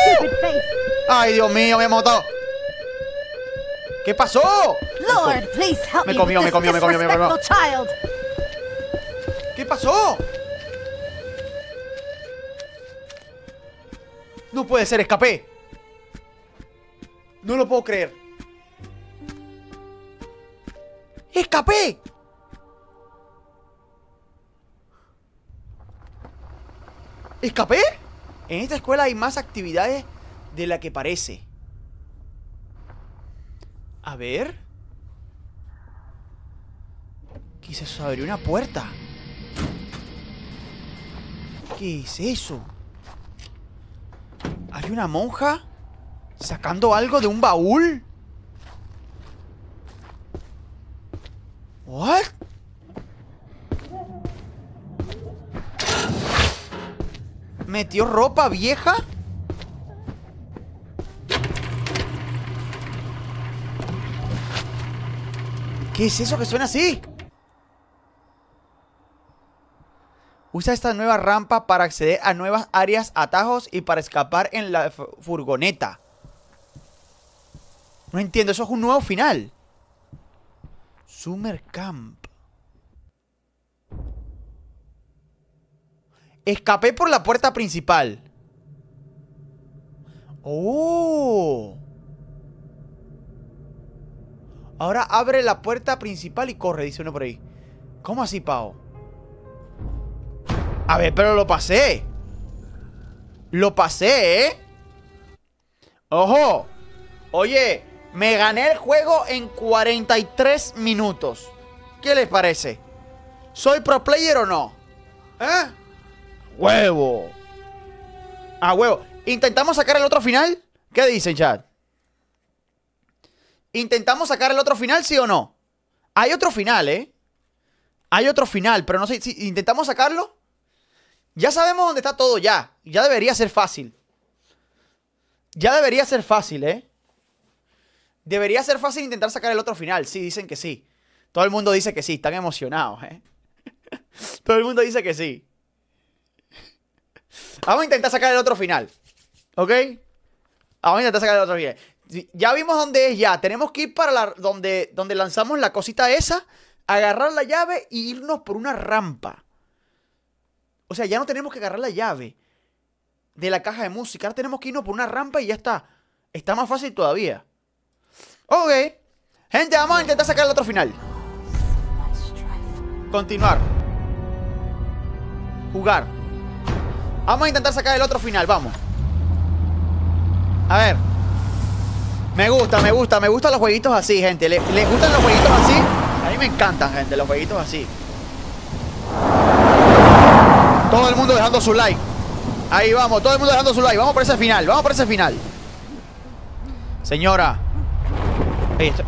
Ay, Dios mío, me he matado. ¿Qué pasó? Lord, please help me. Me comió, me comió, me comió, me comió. ¿Qué pasó? No puede ser, escapé. No lo puedo creer. ¡Escapé! ¿Escapé? En esta escuela hay más actividades de la que parece. A ver. Quizás Abrió una puerta. ¿Qué es eso? ¿Hay una monja? ¿Sacando algo de un baúl? ¿What? ¿Metió ropa vieja? ¿Qué es eso que suena así? Usa esta nueva rampa para acceder a nuevas áreas, atajos y para escapar en la furgoneta. No entiendo, eso es un nuevo final. Summer Camp. Escapé por la puerta principal. ¡Oh! Ahora abre la puerta principal y corre, dice uno por ahí. ¿Cómo así, Pau? A ver, pero lo pasé. Lo pasé, ¿eh? ¡Ojo! Oye, me gané el juego en 43 minutos. ¿Qué les parece? ¿Soy pro player o no? ¿Eh? ¡Huevo! ¡A ah, huevo! ¿Intentamos sacar el otro final? ¿Qué dicen, chat? Intentamos sacar el otro final, ¿sí o no? Hay otro final, ¿eh? Hay otro final, pero no sé si intentamos sacarlo. Ya sabemos dónde está todo ya. Ya debería ser fácil. Ya debería ser fácil, ¿eh? Debería ser fácil intentar sacar el otro final. Sí, dicen que sí. Todo el mundo dice que sí. Están emocionados, ¿eh? [LAUGHS] todo el mundo dice que sí. Vamos a intentar sacar el otro final. ¿Ok? Vamos a intentar sacar el otro final. Ya vimos dónde es ya. Tenemos que ir para la, donde, donde lanzamos la cosita esa, agarrar la llave y irnos por una rampa. O sea, ya no tenemos que agarrar la llave de la caja de música. Ahora tenemos que irnos por una rampa y ya está. Está más fácil todavía. Ok. Gente, vamos a intentar sacar el otro final. Continuar. Jugar. Vamos a intentar sacar el otro final, vamos. A ver. Me gusta, me gusta, me gustan los jueguitos así, gente. ¿Les, gustan los jueguitos así? A mí me encantan, gente, los jueguitos así. Todo el mundo dejando su like. Ahí vamos, todo el mundo dejando su like. Vamos por ese final, vamos por ese final. Señora. esto.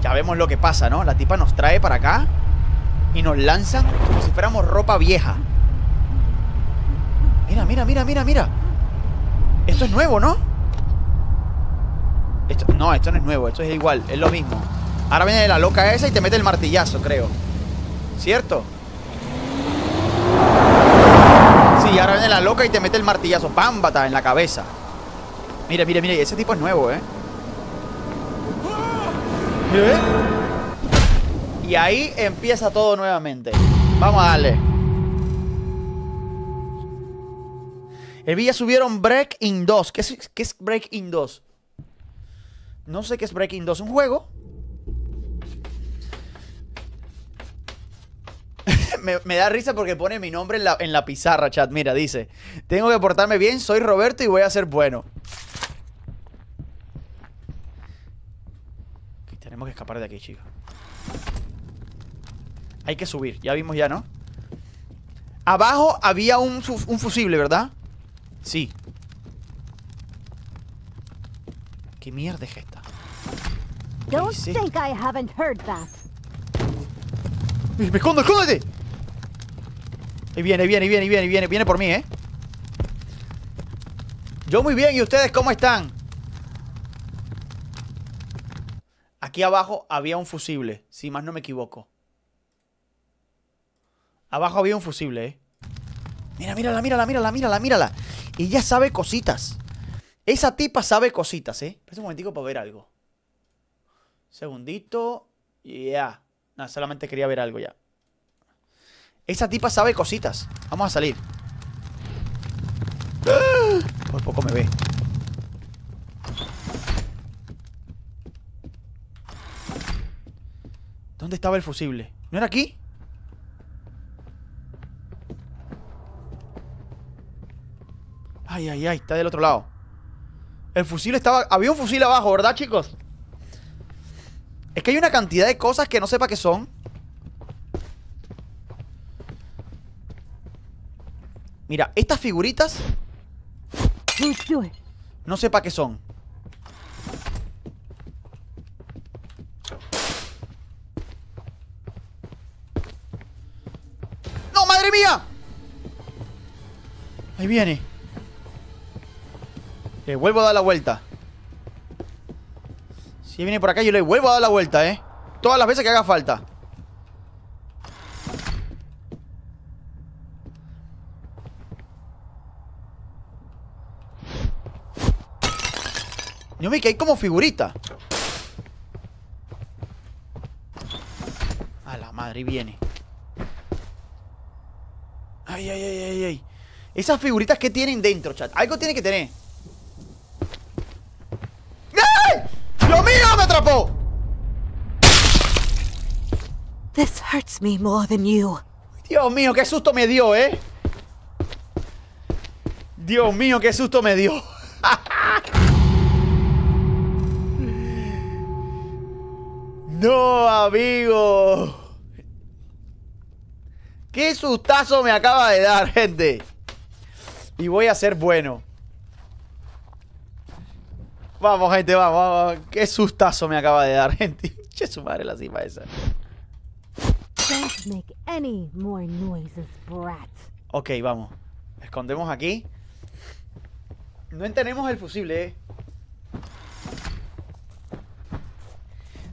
Ya vemos lo que pasa, ¿no? La tipa nos trae para acá y nos lanzan como si fuéramos ropa vieja. Mira, mira, mira, mira, mira. Esto es nuevo, ¿no? no, esto no es nuevo, esto es igual, es lo mismo. Ahora viene la loca esa y te mete el martillazo, creo. ¿Cierto? Sí, ahora viene la loca y te mete el martillazo. Pámbata en la cabeza. Mire, mire, mire, ese tipo es nuevo, ¿eh? ves? Y ahí empieza todo nuevamente. Vamos a darle. El Villa subieron Break in 2. es, qué es Break in 2? No sé qué es Breaking 2, un juego. [LAUGHS] me, da risa porque pone mi nombre en la, pizarra, chat. Mira, dice: Tengo que portarme bien, soy Roberto y voy a ser bueno. tenemos que escapar de aquí, chicos. Hay que subir, ya vimos ya, ¿no? Abajo había un, un fusible, ¿verdad? Sí. ¿Qué mierda es esta? Don't ¡Me escondo, escóndete! Ahí viene, ahí viene, ahí viene, ahí viene, viene, viene por mí, ¿eh? Yo muy bien, ¿y ustedes cómo están? Aquí abajo había un fusible, si más no me equivoco. Abajo había un fusible, ¿eh? Mira, mírala, mírala, mírala, mírala, mírala. Ella sabe cositas. Esa tipa sabe cositas, ¿eh? Espera un momentico para ver algo. Segundito. Ya. solamente quería ver algo ya. Esa tipa sabe cositas. Vamos a salir. Por poco me ve. ¿Dónde estaba el fusible? ¿No era aquí? Ay, ay, ay, está del otro lado. El fusil estaba. Había un fusil abajo, ¿verdad, chicos? Es que hay una cantidad de cosas que no sepa qué son. Mira, estas figuritas. No sepa qué son. ¡No, madre mía! Ahí viene. Le eh, vuelvo a dar la vuelta. Si viene por acá, yo le vuelvo a dar la vuelta, ¿eh? Todas las veces que haga falta. Yo vi que hay como figurita. A la madre, viene. Ay, ay, ay, ay, ay. Esas figuritas que tienen dentro, chat. Algo tiene que tener. Dios mío, qué susto me dio, ¿eh? Dios mío, qué susto me dio. [LAUGHS] no, amigo. Qué sustazo me acaba de dar, gente. Y voy a ser bueno. Vamos, gente, vamos, vamos. Qué sustazo me acaba de dar, [LAUGHS] gente. Che, su madre la cima esa. Ok, vamos. Escondemos aquí. No entendemos el fusible, eh.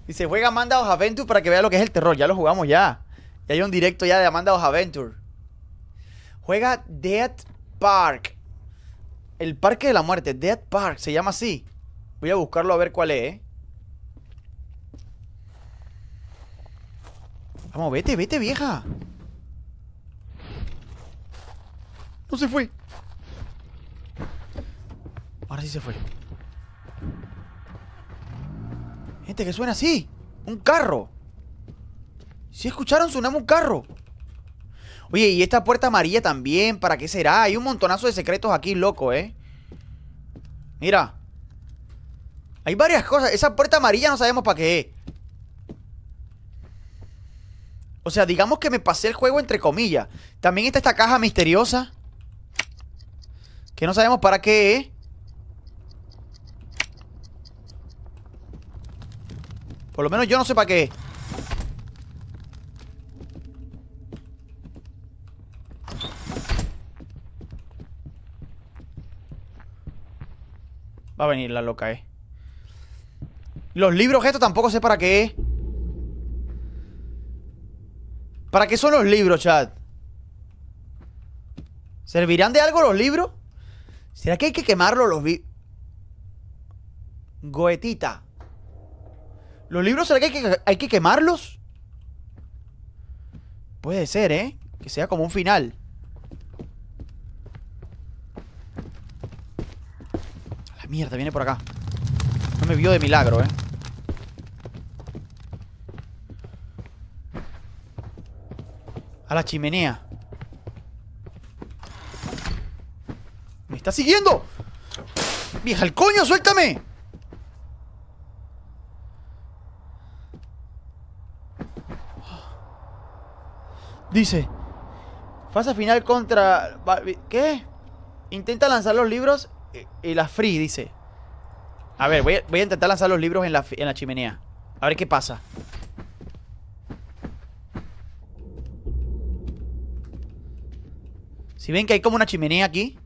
Dice, juega Amanda of Adventure para que vea lo que es el terror. Ya lo jugamos ya. Ya hay un directo ya de Amanda of Adventure. Juega Dead Park. El parque de la muerte, Dead Park, se llama así. Voy a buscarlo a ver cuál es, ¿eh? vete, vete, vieja. No se fue. Ahora sí se fue. Gente, que suena así. Un carro. Si escucharon, Suena un carro. Oye, y esta puerta amarilla también, ¿para qué será? Hay un montonazo de secretos aquí, loco, ¿eh? Mira. Hay varias cosas. Esa puerta amarilla no sabemos para qué es. O sea, digamos que me pasé el juego entre comillas. También está esta caja misteriosa. Que no sabemos para qué es. Por lo menos yo no sé para qué es. Va a venir la loca, eh. Los libros estos tampoco sé para qué es. ¿Para qué son los libros, chat? ¿Servirán de algo los libros? ¿Será que hay que quemarlos los vi... Goetita. ¿Los libros será que hay, que quemarlos? Puede ser, ¿eh? Que sea como un final. La mierda, viene por acá. No me vio de milagro, ¿eh? A la chimenea. ¡Me está siguiendo! ¡Vieja, el coño, suéltame! Dice... Fase final contra... ¿Qué? Intenta lanzar los libros y la free, dice. A ver, voy a, intentar lanzar los libros en la, en la chimenea. A ver qué pasa. Si ven que hay como una chimenea aquí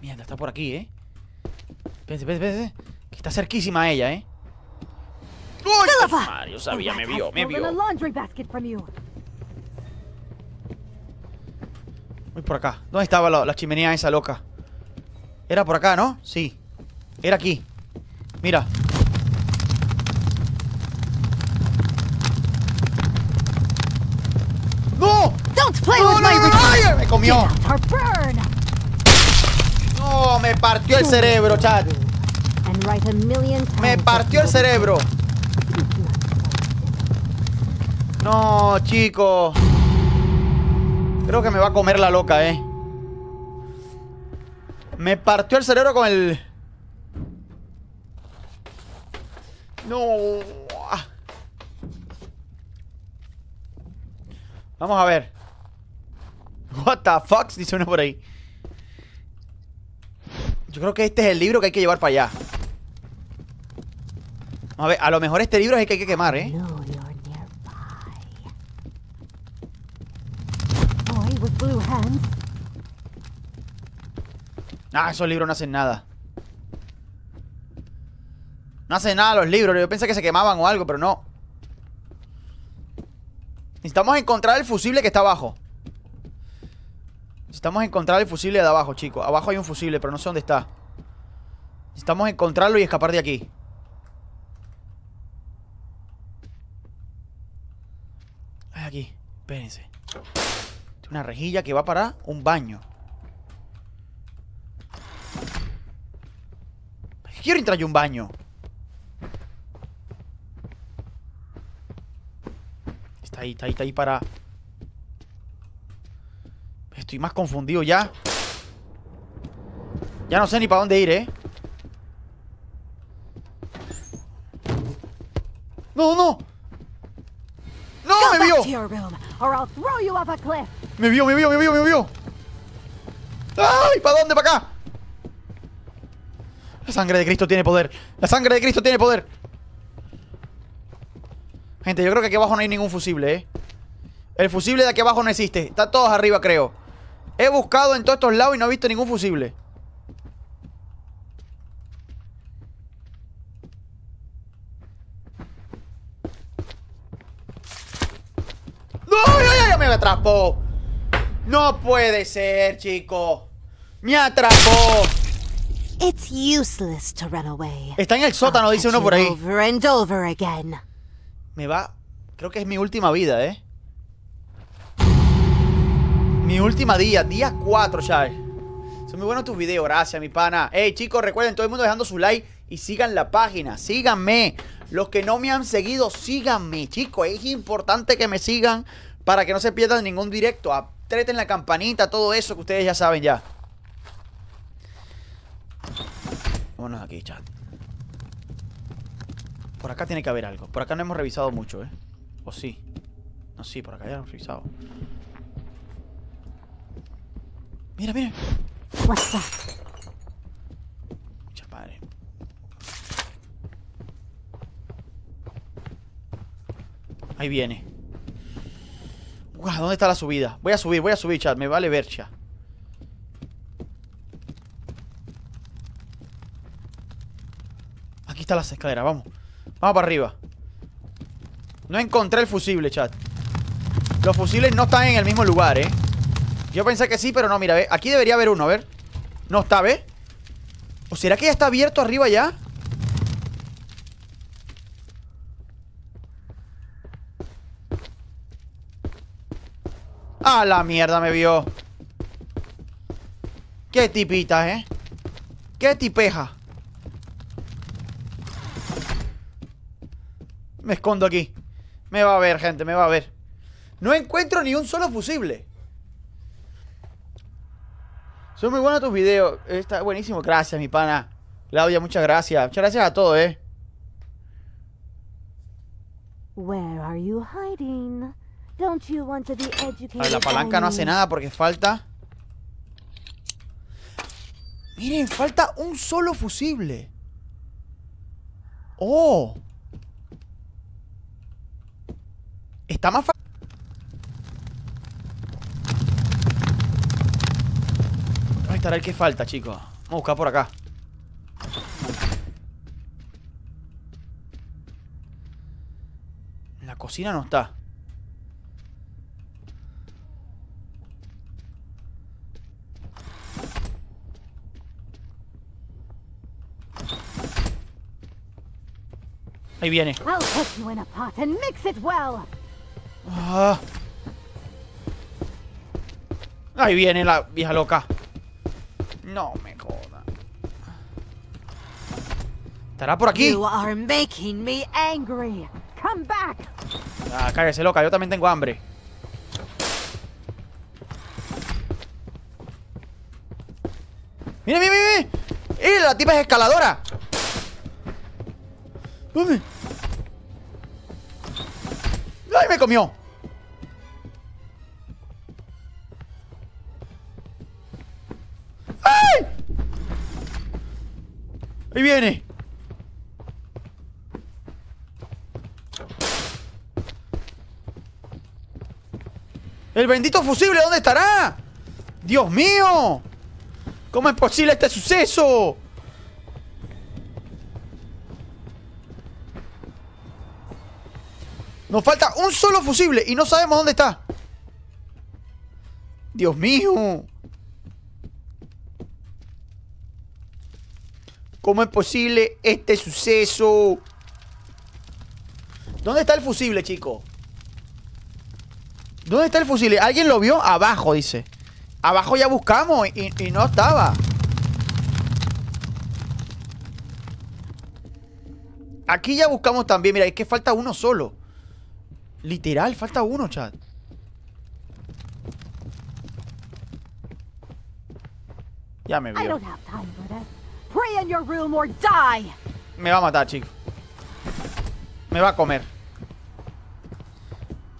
Mierda, está por aquí, ¿eh? Ves, ves, ves está cerquísima a ella, ¿eh? ¡Uy! Yo sabía, me vio, me vio Voy por acá ¿Dónde estaba la, la chimenea esa loca? Era por acá, ¿no? Sí Era aquí Mira ¡Me comió! ¡No! ¡Me partió el cerebro, chat! ¡Me partió el cerebro! No, chico. Creo que me va a comer la loca, eh. Me partió el cerebro con el... No. Vamos a ver. What the fuck, dice uno por ahí. Yo creo que este es el libro que hay que llevar para allá. A ver, a lo mejor este libro es el que hay que quemar, ¿eh? Ah, esos libros no hacen nada. No hacen nada los libros. Yo pensé que se quemaban o algo, pero no. Necesitamos encontrar el fusible que está abajo. Necesitamos encontrar el fusible de abajo, chicos. Abajo hay un fusible, pero no sé dónde está. Necesitamos encontrarlo y escapar de aquí. aquí. Espérense. Una rejilla que va para un baño. Quiero entrar yo a un baño. Está ahí, está ahí, está ahí para... Estoy más confundido ya. Ya no sé ni para dónde ir, ¿eh? ¡No, no! ¡No, me vio! Me vio, me vio, me vio, me vio. ¡Ay! ¿Para dónde? ¿Para acá? La sangre de Cristo tiene poder. La sangre de Cristo tiene poder. Gente, yo creo que aquí abajo no hay ningún fusible, ¿eh? El fusible de aquí abajo no existe. Está todos arriba, creo. He buscado en todos estos lados y no he visto ningún fusible. ¡No! ¡Ya, ya, ya! me atrapó! No puede ser, chico. Me atrapó. Está en el sótano, dice uno por ahí. Me va. Creo que es mi última vida, ¿eh? Mi última día, día 4, ya Son muy buenos tus videos, gracias, mi pana. Ey, chicos, recuerden, todo el mundo dejando su like y sigan la página, síganme. Los que no me han seguido, síganme, chicos. Es importante que me sigan para que no se pierdan ningún directo. Atreten la campanita, todo eso que ustedes ya saben ya. Vámonos aquí, chat. Por acá tiene que haber algo. Por acá no hemos revisado mucho, ¿eh? ¿O sí? No, sí, por acá ya lo hemos revisado. Mira, mira. Mucha Ahí viene. ¿dónde está la subida? Voy a subir, voy a subir, chat. Me vale ver, chat. Aquí está la escalera, vamos. Vamos para arriba. No encontré el fusible, chat. Los fusibles no están en el mismo lugar, eh. Yo pensé que sí, pero no, mira, ve. Aquí debería haber uno, a ver. No está, ¿ve? ¿O será que ya está abierto arriba ya? A la mierda me vio. Qué tipita, ¿eh? Qué tipeja. Me escondo aquí. Me va a ver, gente, me va a ver. No encuentro ni un solo fusible. Son muy buenos tus videos. Está buenísimo. Gracias, mi pana. Claudia, muchas gracias. Muchas gracias a todos, eh. A la palanca no hace nada porque falta. Miren, falta un solo fusible. Oh. Está más fácil. estará el que falta, chicos? Vamos a buscar por acá. la cocina no está. Ahí viene. Ah. Ahí viene la vieja loca. No me joda. ¿Estará por aquí? You Ah, cállese loca, yo también tengo hambre. ¡Mira, mira, mira! ¡Eh, la tipa es escaladora! ¡Ay, me comió! ¡Ahí viene! ¡El bendito fusible! ¿Dónde estará? ¡Dios mío! ¿Cómo es posible este suceso? Nos falta un solo fusible y no sabemos dónde está. Dios mío. ¿Cómo es posible este suceso? ¿Dónde está el fusible, chico? ¿Dónde está el fusible? ¿Alguien lo vio? Abajo, dice. Abajo ya buscamos y, y no estaba. Aquí ya buscamos también. Mira, es que falta uno solo. Literal, falta uno, chat. Ya me vio. Pray in your room or die. Me va a matar, chico. Me va a comer.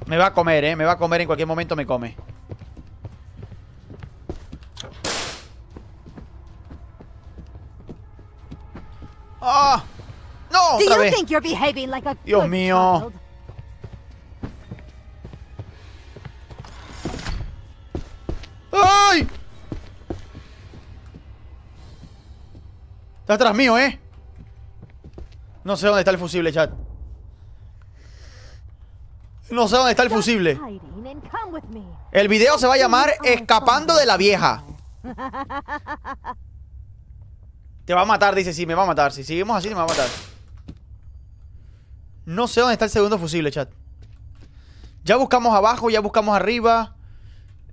Me va a comer, eh. Me va a comer en cualquier momento me come. ¡Ah! ¡No! Otra vez. Dios mío. ¡Ay! Está atrás mío, ¿eh? No sé dónde está el fusible, chat. No sé dónde está el fusible. El video se va a llamar Escapando de la vieja. [LAUGHS] Te va a matar, dice. Sí, me va a matar. Si seguimos así, me va a matar. No sé dónde está el segundo fusible, chat. Ya buscamos abajo, ya buscamos arriba.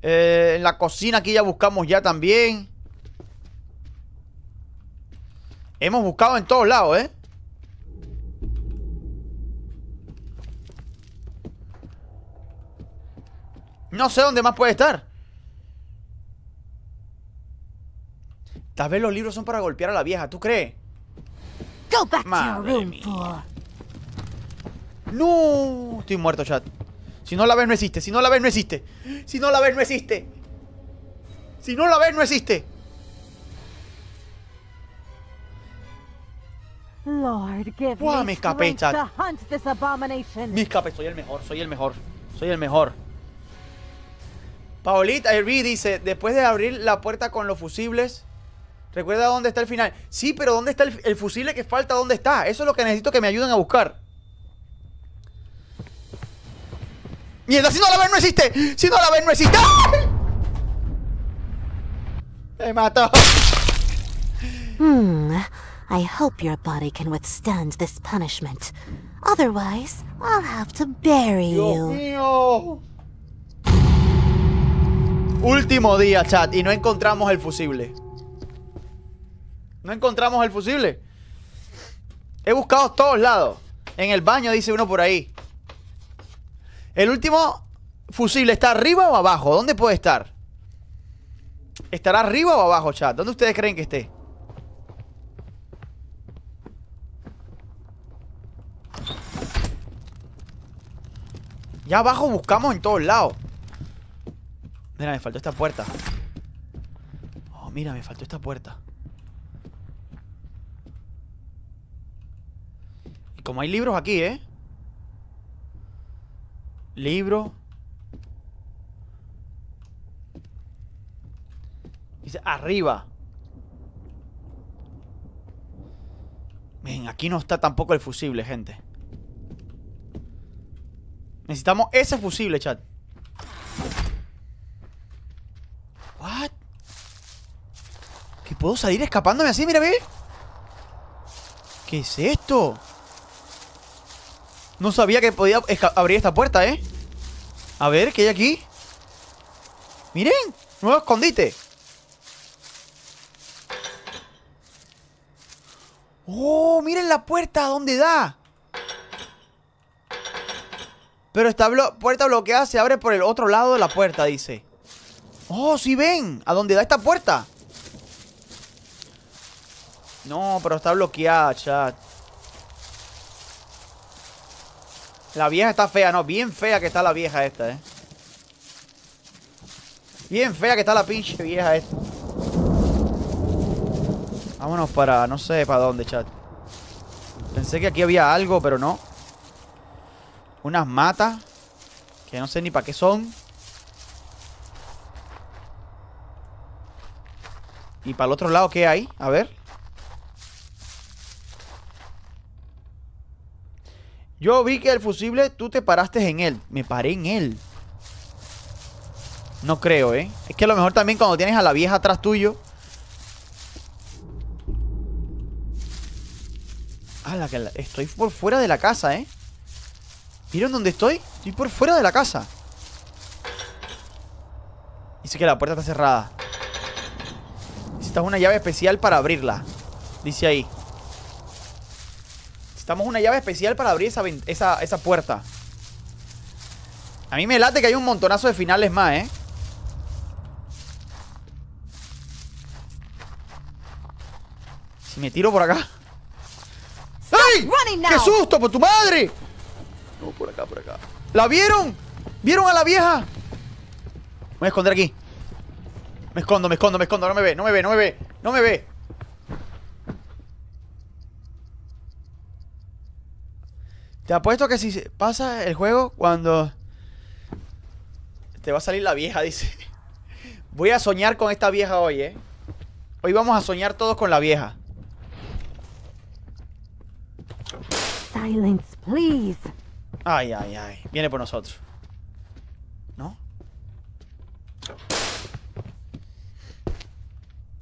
Eh, en la cocina aquí ya buscamos ya también. Hemos buscado en todos lados, ¿eh? No sé dónde más puede estar. Tal vez los libros son para golpear a la vieja, ¿tú crees? No, estoy muerto, chat. Si no la ves, no existe. Si no la ves, no existe. Si no la ves, no existe. Si no la ves, no existe. Lord, give me mis capes, soy el mejor, soy el mejor, soy el mejor. Paolita Irby eh, dice, después de abrir la puerta con los fusibles, recuerda dónde está el final. Sí, pero ¿dónde está el, fusible que falta? ¿Dónde está? Eso es lo que necesito que me ayuden a buscar. Mierda, si no la ven no existe. Si no la ven no existe. ¡Ay! ¡Ah! Me mató. Hmm. I hope your body can withstand this punishment. Otherwise, I'll have to bury you. Último día, chat, y no encontramos el fusible. No encontramos el fusible. He buscado todos lados. En el baño dice uno por ahí. El último fusible está arriba o abajo. ¿Dónde puede estar? ¿Estará arriba o abajo, chat? ¿Dónde ustedes creen que esté? Ya abajo buscamos en todos lados. Mira, me faltó esta puerta. Oh, mira, me faltó esta puerta. Y como hay libros aquí, ¿eh? Libro. Dice arriba. Ven, aquí no está tampoco el fusible, gente. Necesitamos ese fusible, chat. What? ¿Que puedo salir escapándome así? Mira, ve. ¿Qué es esto? No sabía que podía abrir esta puerta, ¿eh? A ver, ¿qué hay aquí? Miren, nuevo escondite. Oh, miren la puerta, dónde da? Pero esta puerta bloqueada se abre por el otro lado de la puerta, dice. Oh, ¿sí ven, a dónde da esta puerta. No, pero está bloqueada, chat. La vieja está fea, no, bien fea que está la vieja esta, eh. Bien fea que está la pinche vieja esta. Vámonos para, no sé para dónde, chat. Pensé que aquí había algo, pero no. Unas matas. Que no sé ni para qué son. ¿Y para el otro lado qué hay? A ver. Yo vi que el fusible, tú te paraste en él. Me paré en él. No creo, ¿eh? Es que a lo mejor también cuando tienes a la vieja atrás tuyo. Ah, la que estoy por fuera de la casa, ¿eh? ¿Vieron dónde estoy? Estoy por fuera de la casa. Dice que la puerta está cerrada. Necesitas una llave especial para abrirla. Dice ahí. Necesitamos una llave especial para abrir esa, esa puerta. A mí me late que hay un montonazo de finales más, ¿eh? Si me tiro por acá. ¡Ay! ¡Qué susto por tu madre! No, por acá, por acá. ¡La vieron! ¿Vieron a la vieja? Me voy a esconder aquí. Me escondo, me escondo, me escondo. No me ve, no me ve, no me ve. No me ve. Te apuesto que si pasa el juego cuando... Te va a salir la vieja, [LAUGHS] dice. Voy a soñar con esta vieja hoy, ¿eh? Hoy vamos a soñar todos con la vieja. Silence, please. Ay, ay, ay. Viene por nosotros. ¿No?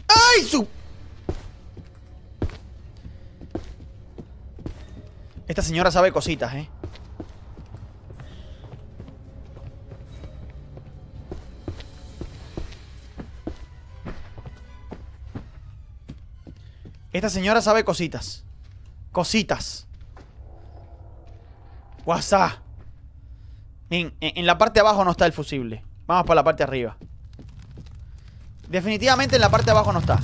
¡Ay, su! Esta señora sabe cositas, ¿eh? Esta señora sabe cositas. Cositas. WhatsApp. En, la parte de abajo no está el fusible. Vamos para la parte de arriba. Definitivamente en la parte de abajo no está.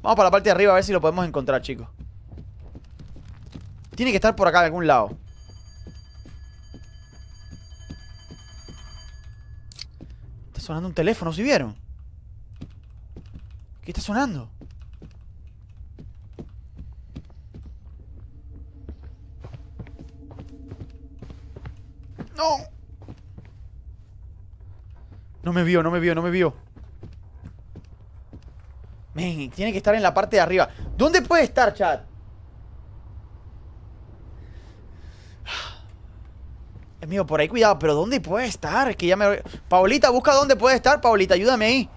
Vamos para la parte de arriba a ver si lo podemos encontrar, chicos. Tiene que estar por acá de algún lado. Está sonando un teléfono, ¿sí vieron? ¿Qué está sonando? ¡No! No me vio, no me vio, no me vio. tiene que estar en la parte de arriba. ¿Dónde puede estar, chat? Es mío, por ahí cuidado, pero ¿dónde puede estar? Es que ya me... Paulita, busca dónde puede estar, Paulita, ayúdame ahí.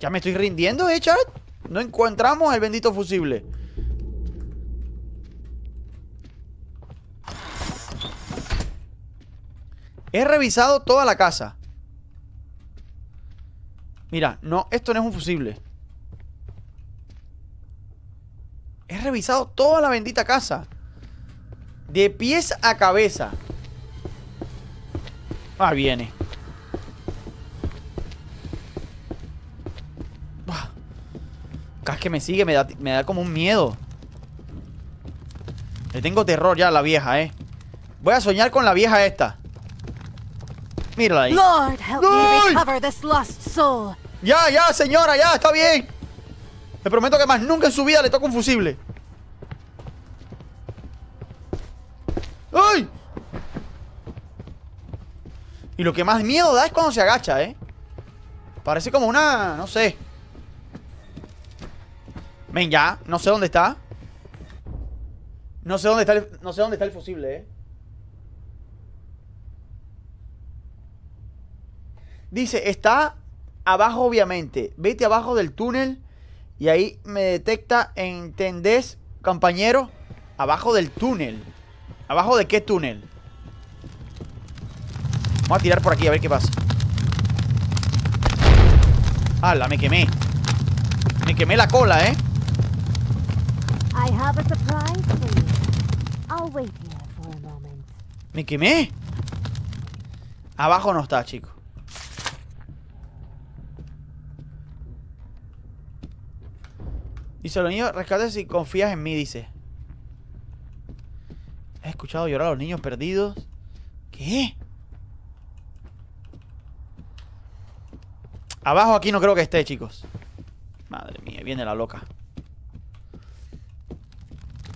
Ya me estoy rindiendo, eh, chat. No encontramos el bendito fusible. He revisado toda la casa. Mira, no, esto no es un fusible. He revisado toda la bendita casa. De pies a cabeza. Ah, viene. Bah. que me sigue me da, me da como un miedo. Le tengo terror ya a la vieja, eh. Voy a soñar con la vieja esta ahí. Lord, help me Ya, ya, señora, ya, está bien. Te prometo que más nunca en su vida le toca un fusible. ¡Ay! Y lo que más miedo da es cuando se agacha, ¿eh? Parece como una... no sé. Ven, ya. No sé dónde está. No sé dónde no sé dónde está el fusible, ¿eh? Dice, está abajo obviamente. Vete abajo del túnel. Y ahí me detecta, ¿entendés, compañero? Abajo del túnel. ¿Abajo de qué túnel? Vamos a tirar por aquí a ver qué pasa. ¡Hala! Me quemé. Me quemé la cola, ¿eh? ¿Me quemé? Abajo no está, chicos. y solo niños, rescate si confías en mí, dice. He escuchado llorar a los niños perdidos. ¿Qué? Abajo aquí no creo que esté, chicos. Madre mía, viene la loca.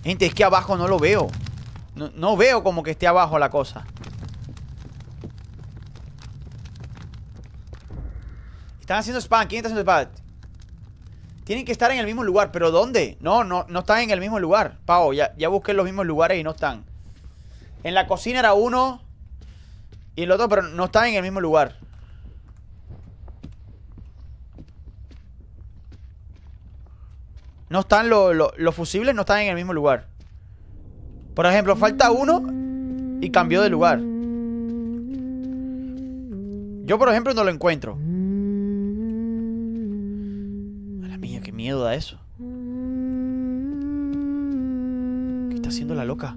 Gente, es que abajo no lo veo. No, no veo como que esté abajo la cosa. Están haciendo spam. ¿Quién está haciendo spam? Tienen que estar en el mismo lugar, pero ¿dónde? No, no, no están en el mismo lugar. Pau, ya, ya busqué los mismos lugares y no están. En la cocina era uno y el otro, pero no están en el mismo lugar. No están los fusibles, no están en el mismo lugar. Por ejemplo, falta uno y cambió de lugar. Yo, por ejemplo, no lo encuentro. miedo da eso? ¿Qué está haciendo la loca?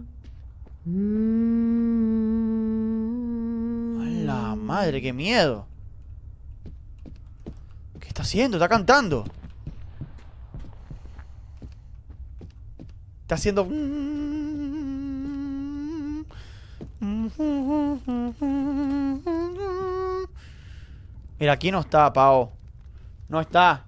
¡A la madre, qué miedo! ¿Qué está haciendo? Está cantando. Está haciendo... Mira, aquí no está, Pao. No está.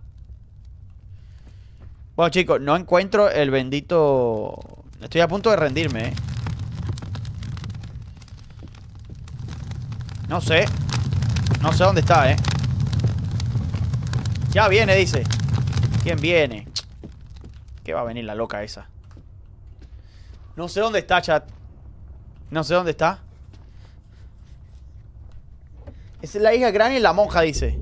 Bueno, chicos, no encuentro el bendito... Estoy a punto de rendirme, ¿eh? No sé. No sé dónde está, ¿eh? Ya viene, dice. ¿Quién viene? ¿Qué va a venir la loca esa? No sé dónde está, chat. No sé dónde está. Esa es la hija Granny y la monja, dice.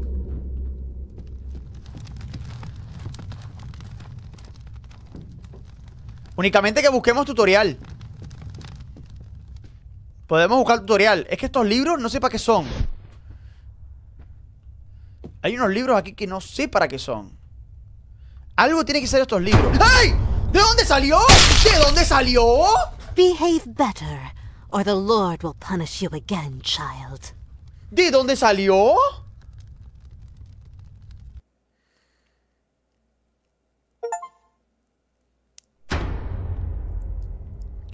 Únicamente que busquemos tutorial. Podemos buscar tutorial. Es que estos libros no sé para qué son. Hay unos libros aquí que no sé para qué son. Algo tiene que ser estos libros. ¡Ay! ¿De dónde salió? ¿De dónde salió? Behave better, or the Lord will punish you again, child. ¿De dónde salió?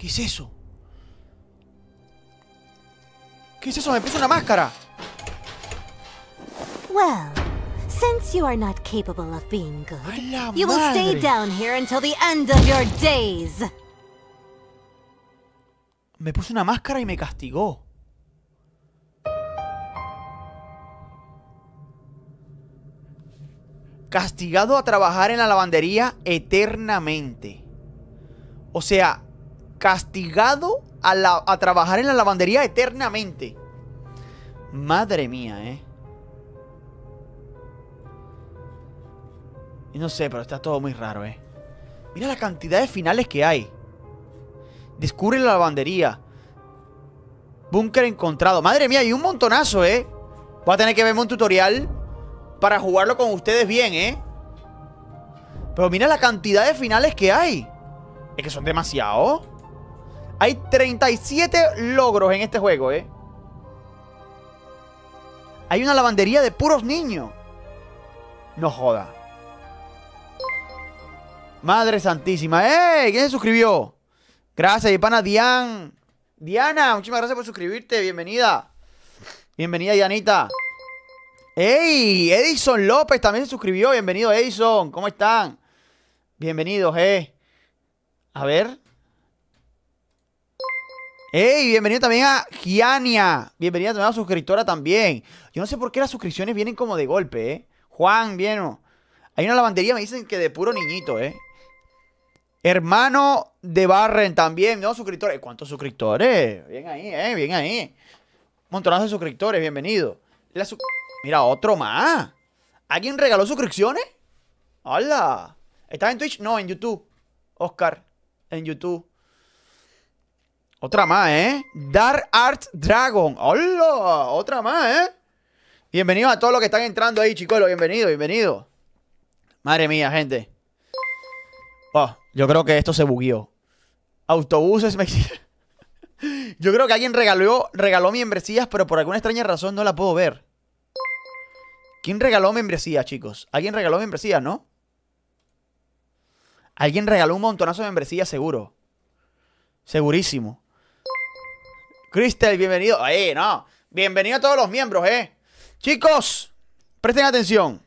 ¿Qué es eso? ¿Qué es eso? ¡Me puso una máscara! Well, since you are not capable of being good, you will stay down here until the end of your days. Me puso una máscara y me castigó. Castigado a trabajar en la lavandería eternamente. O sea, castigado a, trabajar en la lavandería eternamente. Madre mía, ¿eh? No sé, pero está todo muy raro, ¿eh? Mira la cantidad de finales que hay. Descubre la lavandería. Búnker encontrado. Madre mía, hay un montonazo, ¿eh? Voy a tener que verme un tutorial para jugarlo con ustedes bien, ¿eh? Pero mira la cantidad de finales que hay. Es que son demasiados. Hay 37 logros en este juego, ¿eh? Hay una lavandería de puros niños. No joda. Madre santísima. ¡Eh! ¿Quién se suscribió? Gracias, pana Diana Diana, muchísimas gracias por suscribirte. Bienvenida. Bienvenida, Dianita. ¡Ey! Edison López también se suscribió. Bienvenido, Edison. ¿Cómo están? Bienvenidos, eh. A ver. ¡Ey! bienvenido también a Giania. Bienvenida también a suscriptora también. Yo no sé por qué las suscripciones vienen como de golpe, ¿eh? Juan, bien. Hay una lavandería, me dicen que de puro niñito, ¿eh? Hermano de Barren también, ¿no? Suscriptores. Eh, ¿Cuántos suscriptores? Bien ahí, ¿eh? Bien ahí. Montonazo de suscriptores, bienvenido. Mira, otro más. ¿Alguien regaló suscripciones? ¡Hola! ¿Estás en Twitch? No, en YouTube. Oscar, en YouTube. Otra más, ¿eh? Dark Art Dragon. ¡Hola! Otra más, ¿eh? Bienvenidos a todos los que están entrando ahí, chicos. Bienvenido, bienvenido. Madre mía, gente. Oh, yo creo que esto se bugueó. Autobuses me. [LAUGHS] yo creo que alguien regaló, regaló membresías, pero por alguna extraña razón no la puedo ver. ¿Quién regaló membresía, chicos? Alguien regaló membresías, ¿no? Alguien regaló un montonazo de membresías, seguro. Segurísimo. Crystal bienvenido. ahí eh, no! Bienvenido a todos los miembros, ¿eh? Chicos, presten atención.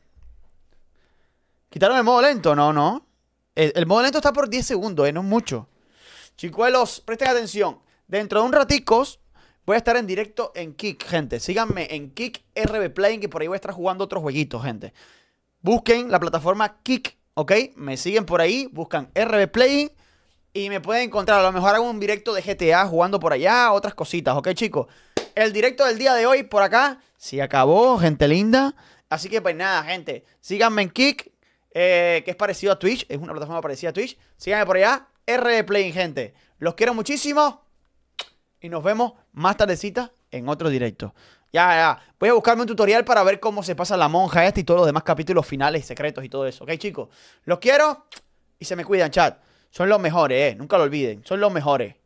¿Quitaron el modo lento? No, no. El, modo lento está por 10 segundos, ¿eh? No es mucho. Chicuelos, presten atención. Dentro de un raticos voy a estar en directo en Kick, gente. Síganme en Kick RB Playing, y por ahí voy a estar jugando otros jueguitos, gente. Busquen la plataforma Kick, ¿ok? Me siguen por ahí, buscan RB Playing y me pueden encontrar. A lo mejor hago un directo de GTA jugando por allá, otras cositas, ¿ok, chicos? El directo del día de hoy por acá se acabó, gente linda. Así que pues nada, gente, síganme en Kick, eh, que es parecido a Twitch, es una plataforma parecida a Twitch. Síganme por allá, R Playing, gente. Los quiero muchísimo y nos vemos más tardecita en otro directo. Ya, ya. Voy a buscarme un tutorial para ver cómo se pasa la monja esta y todos los demás capítulos finales, secretos y todo eso. ¿Ok, chicos? Los quiero y se me cuidan, chat. Son los mejores, eh. Nunca lo olviden. Son los mejores.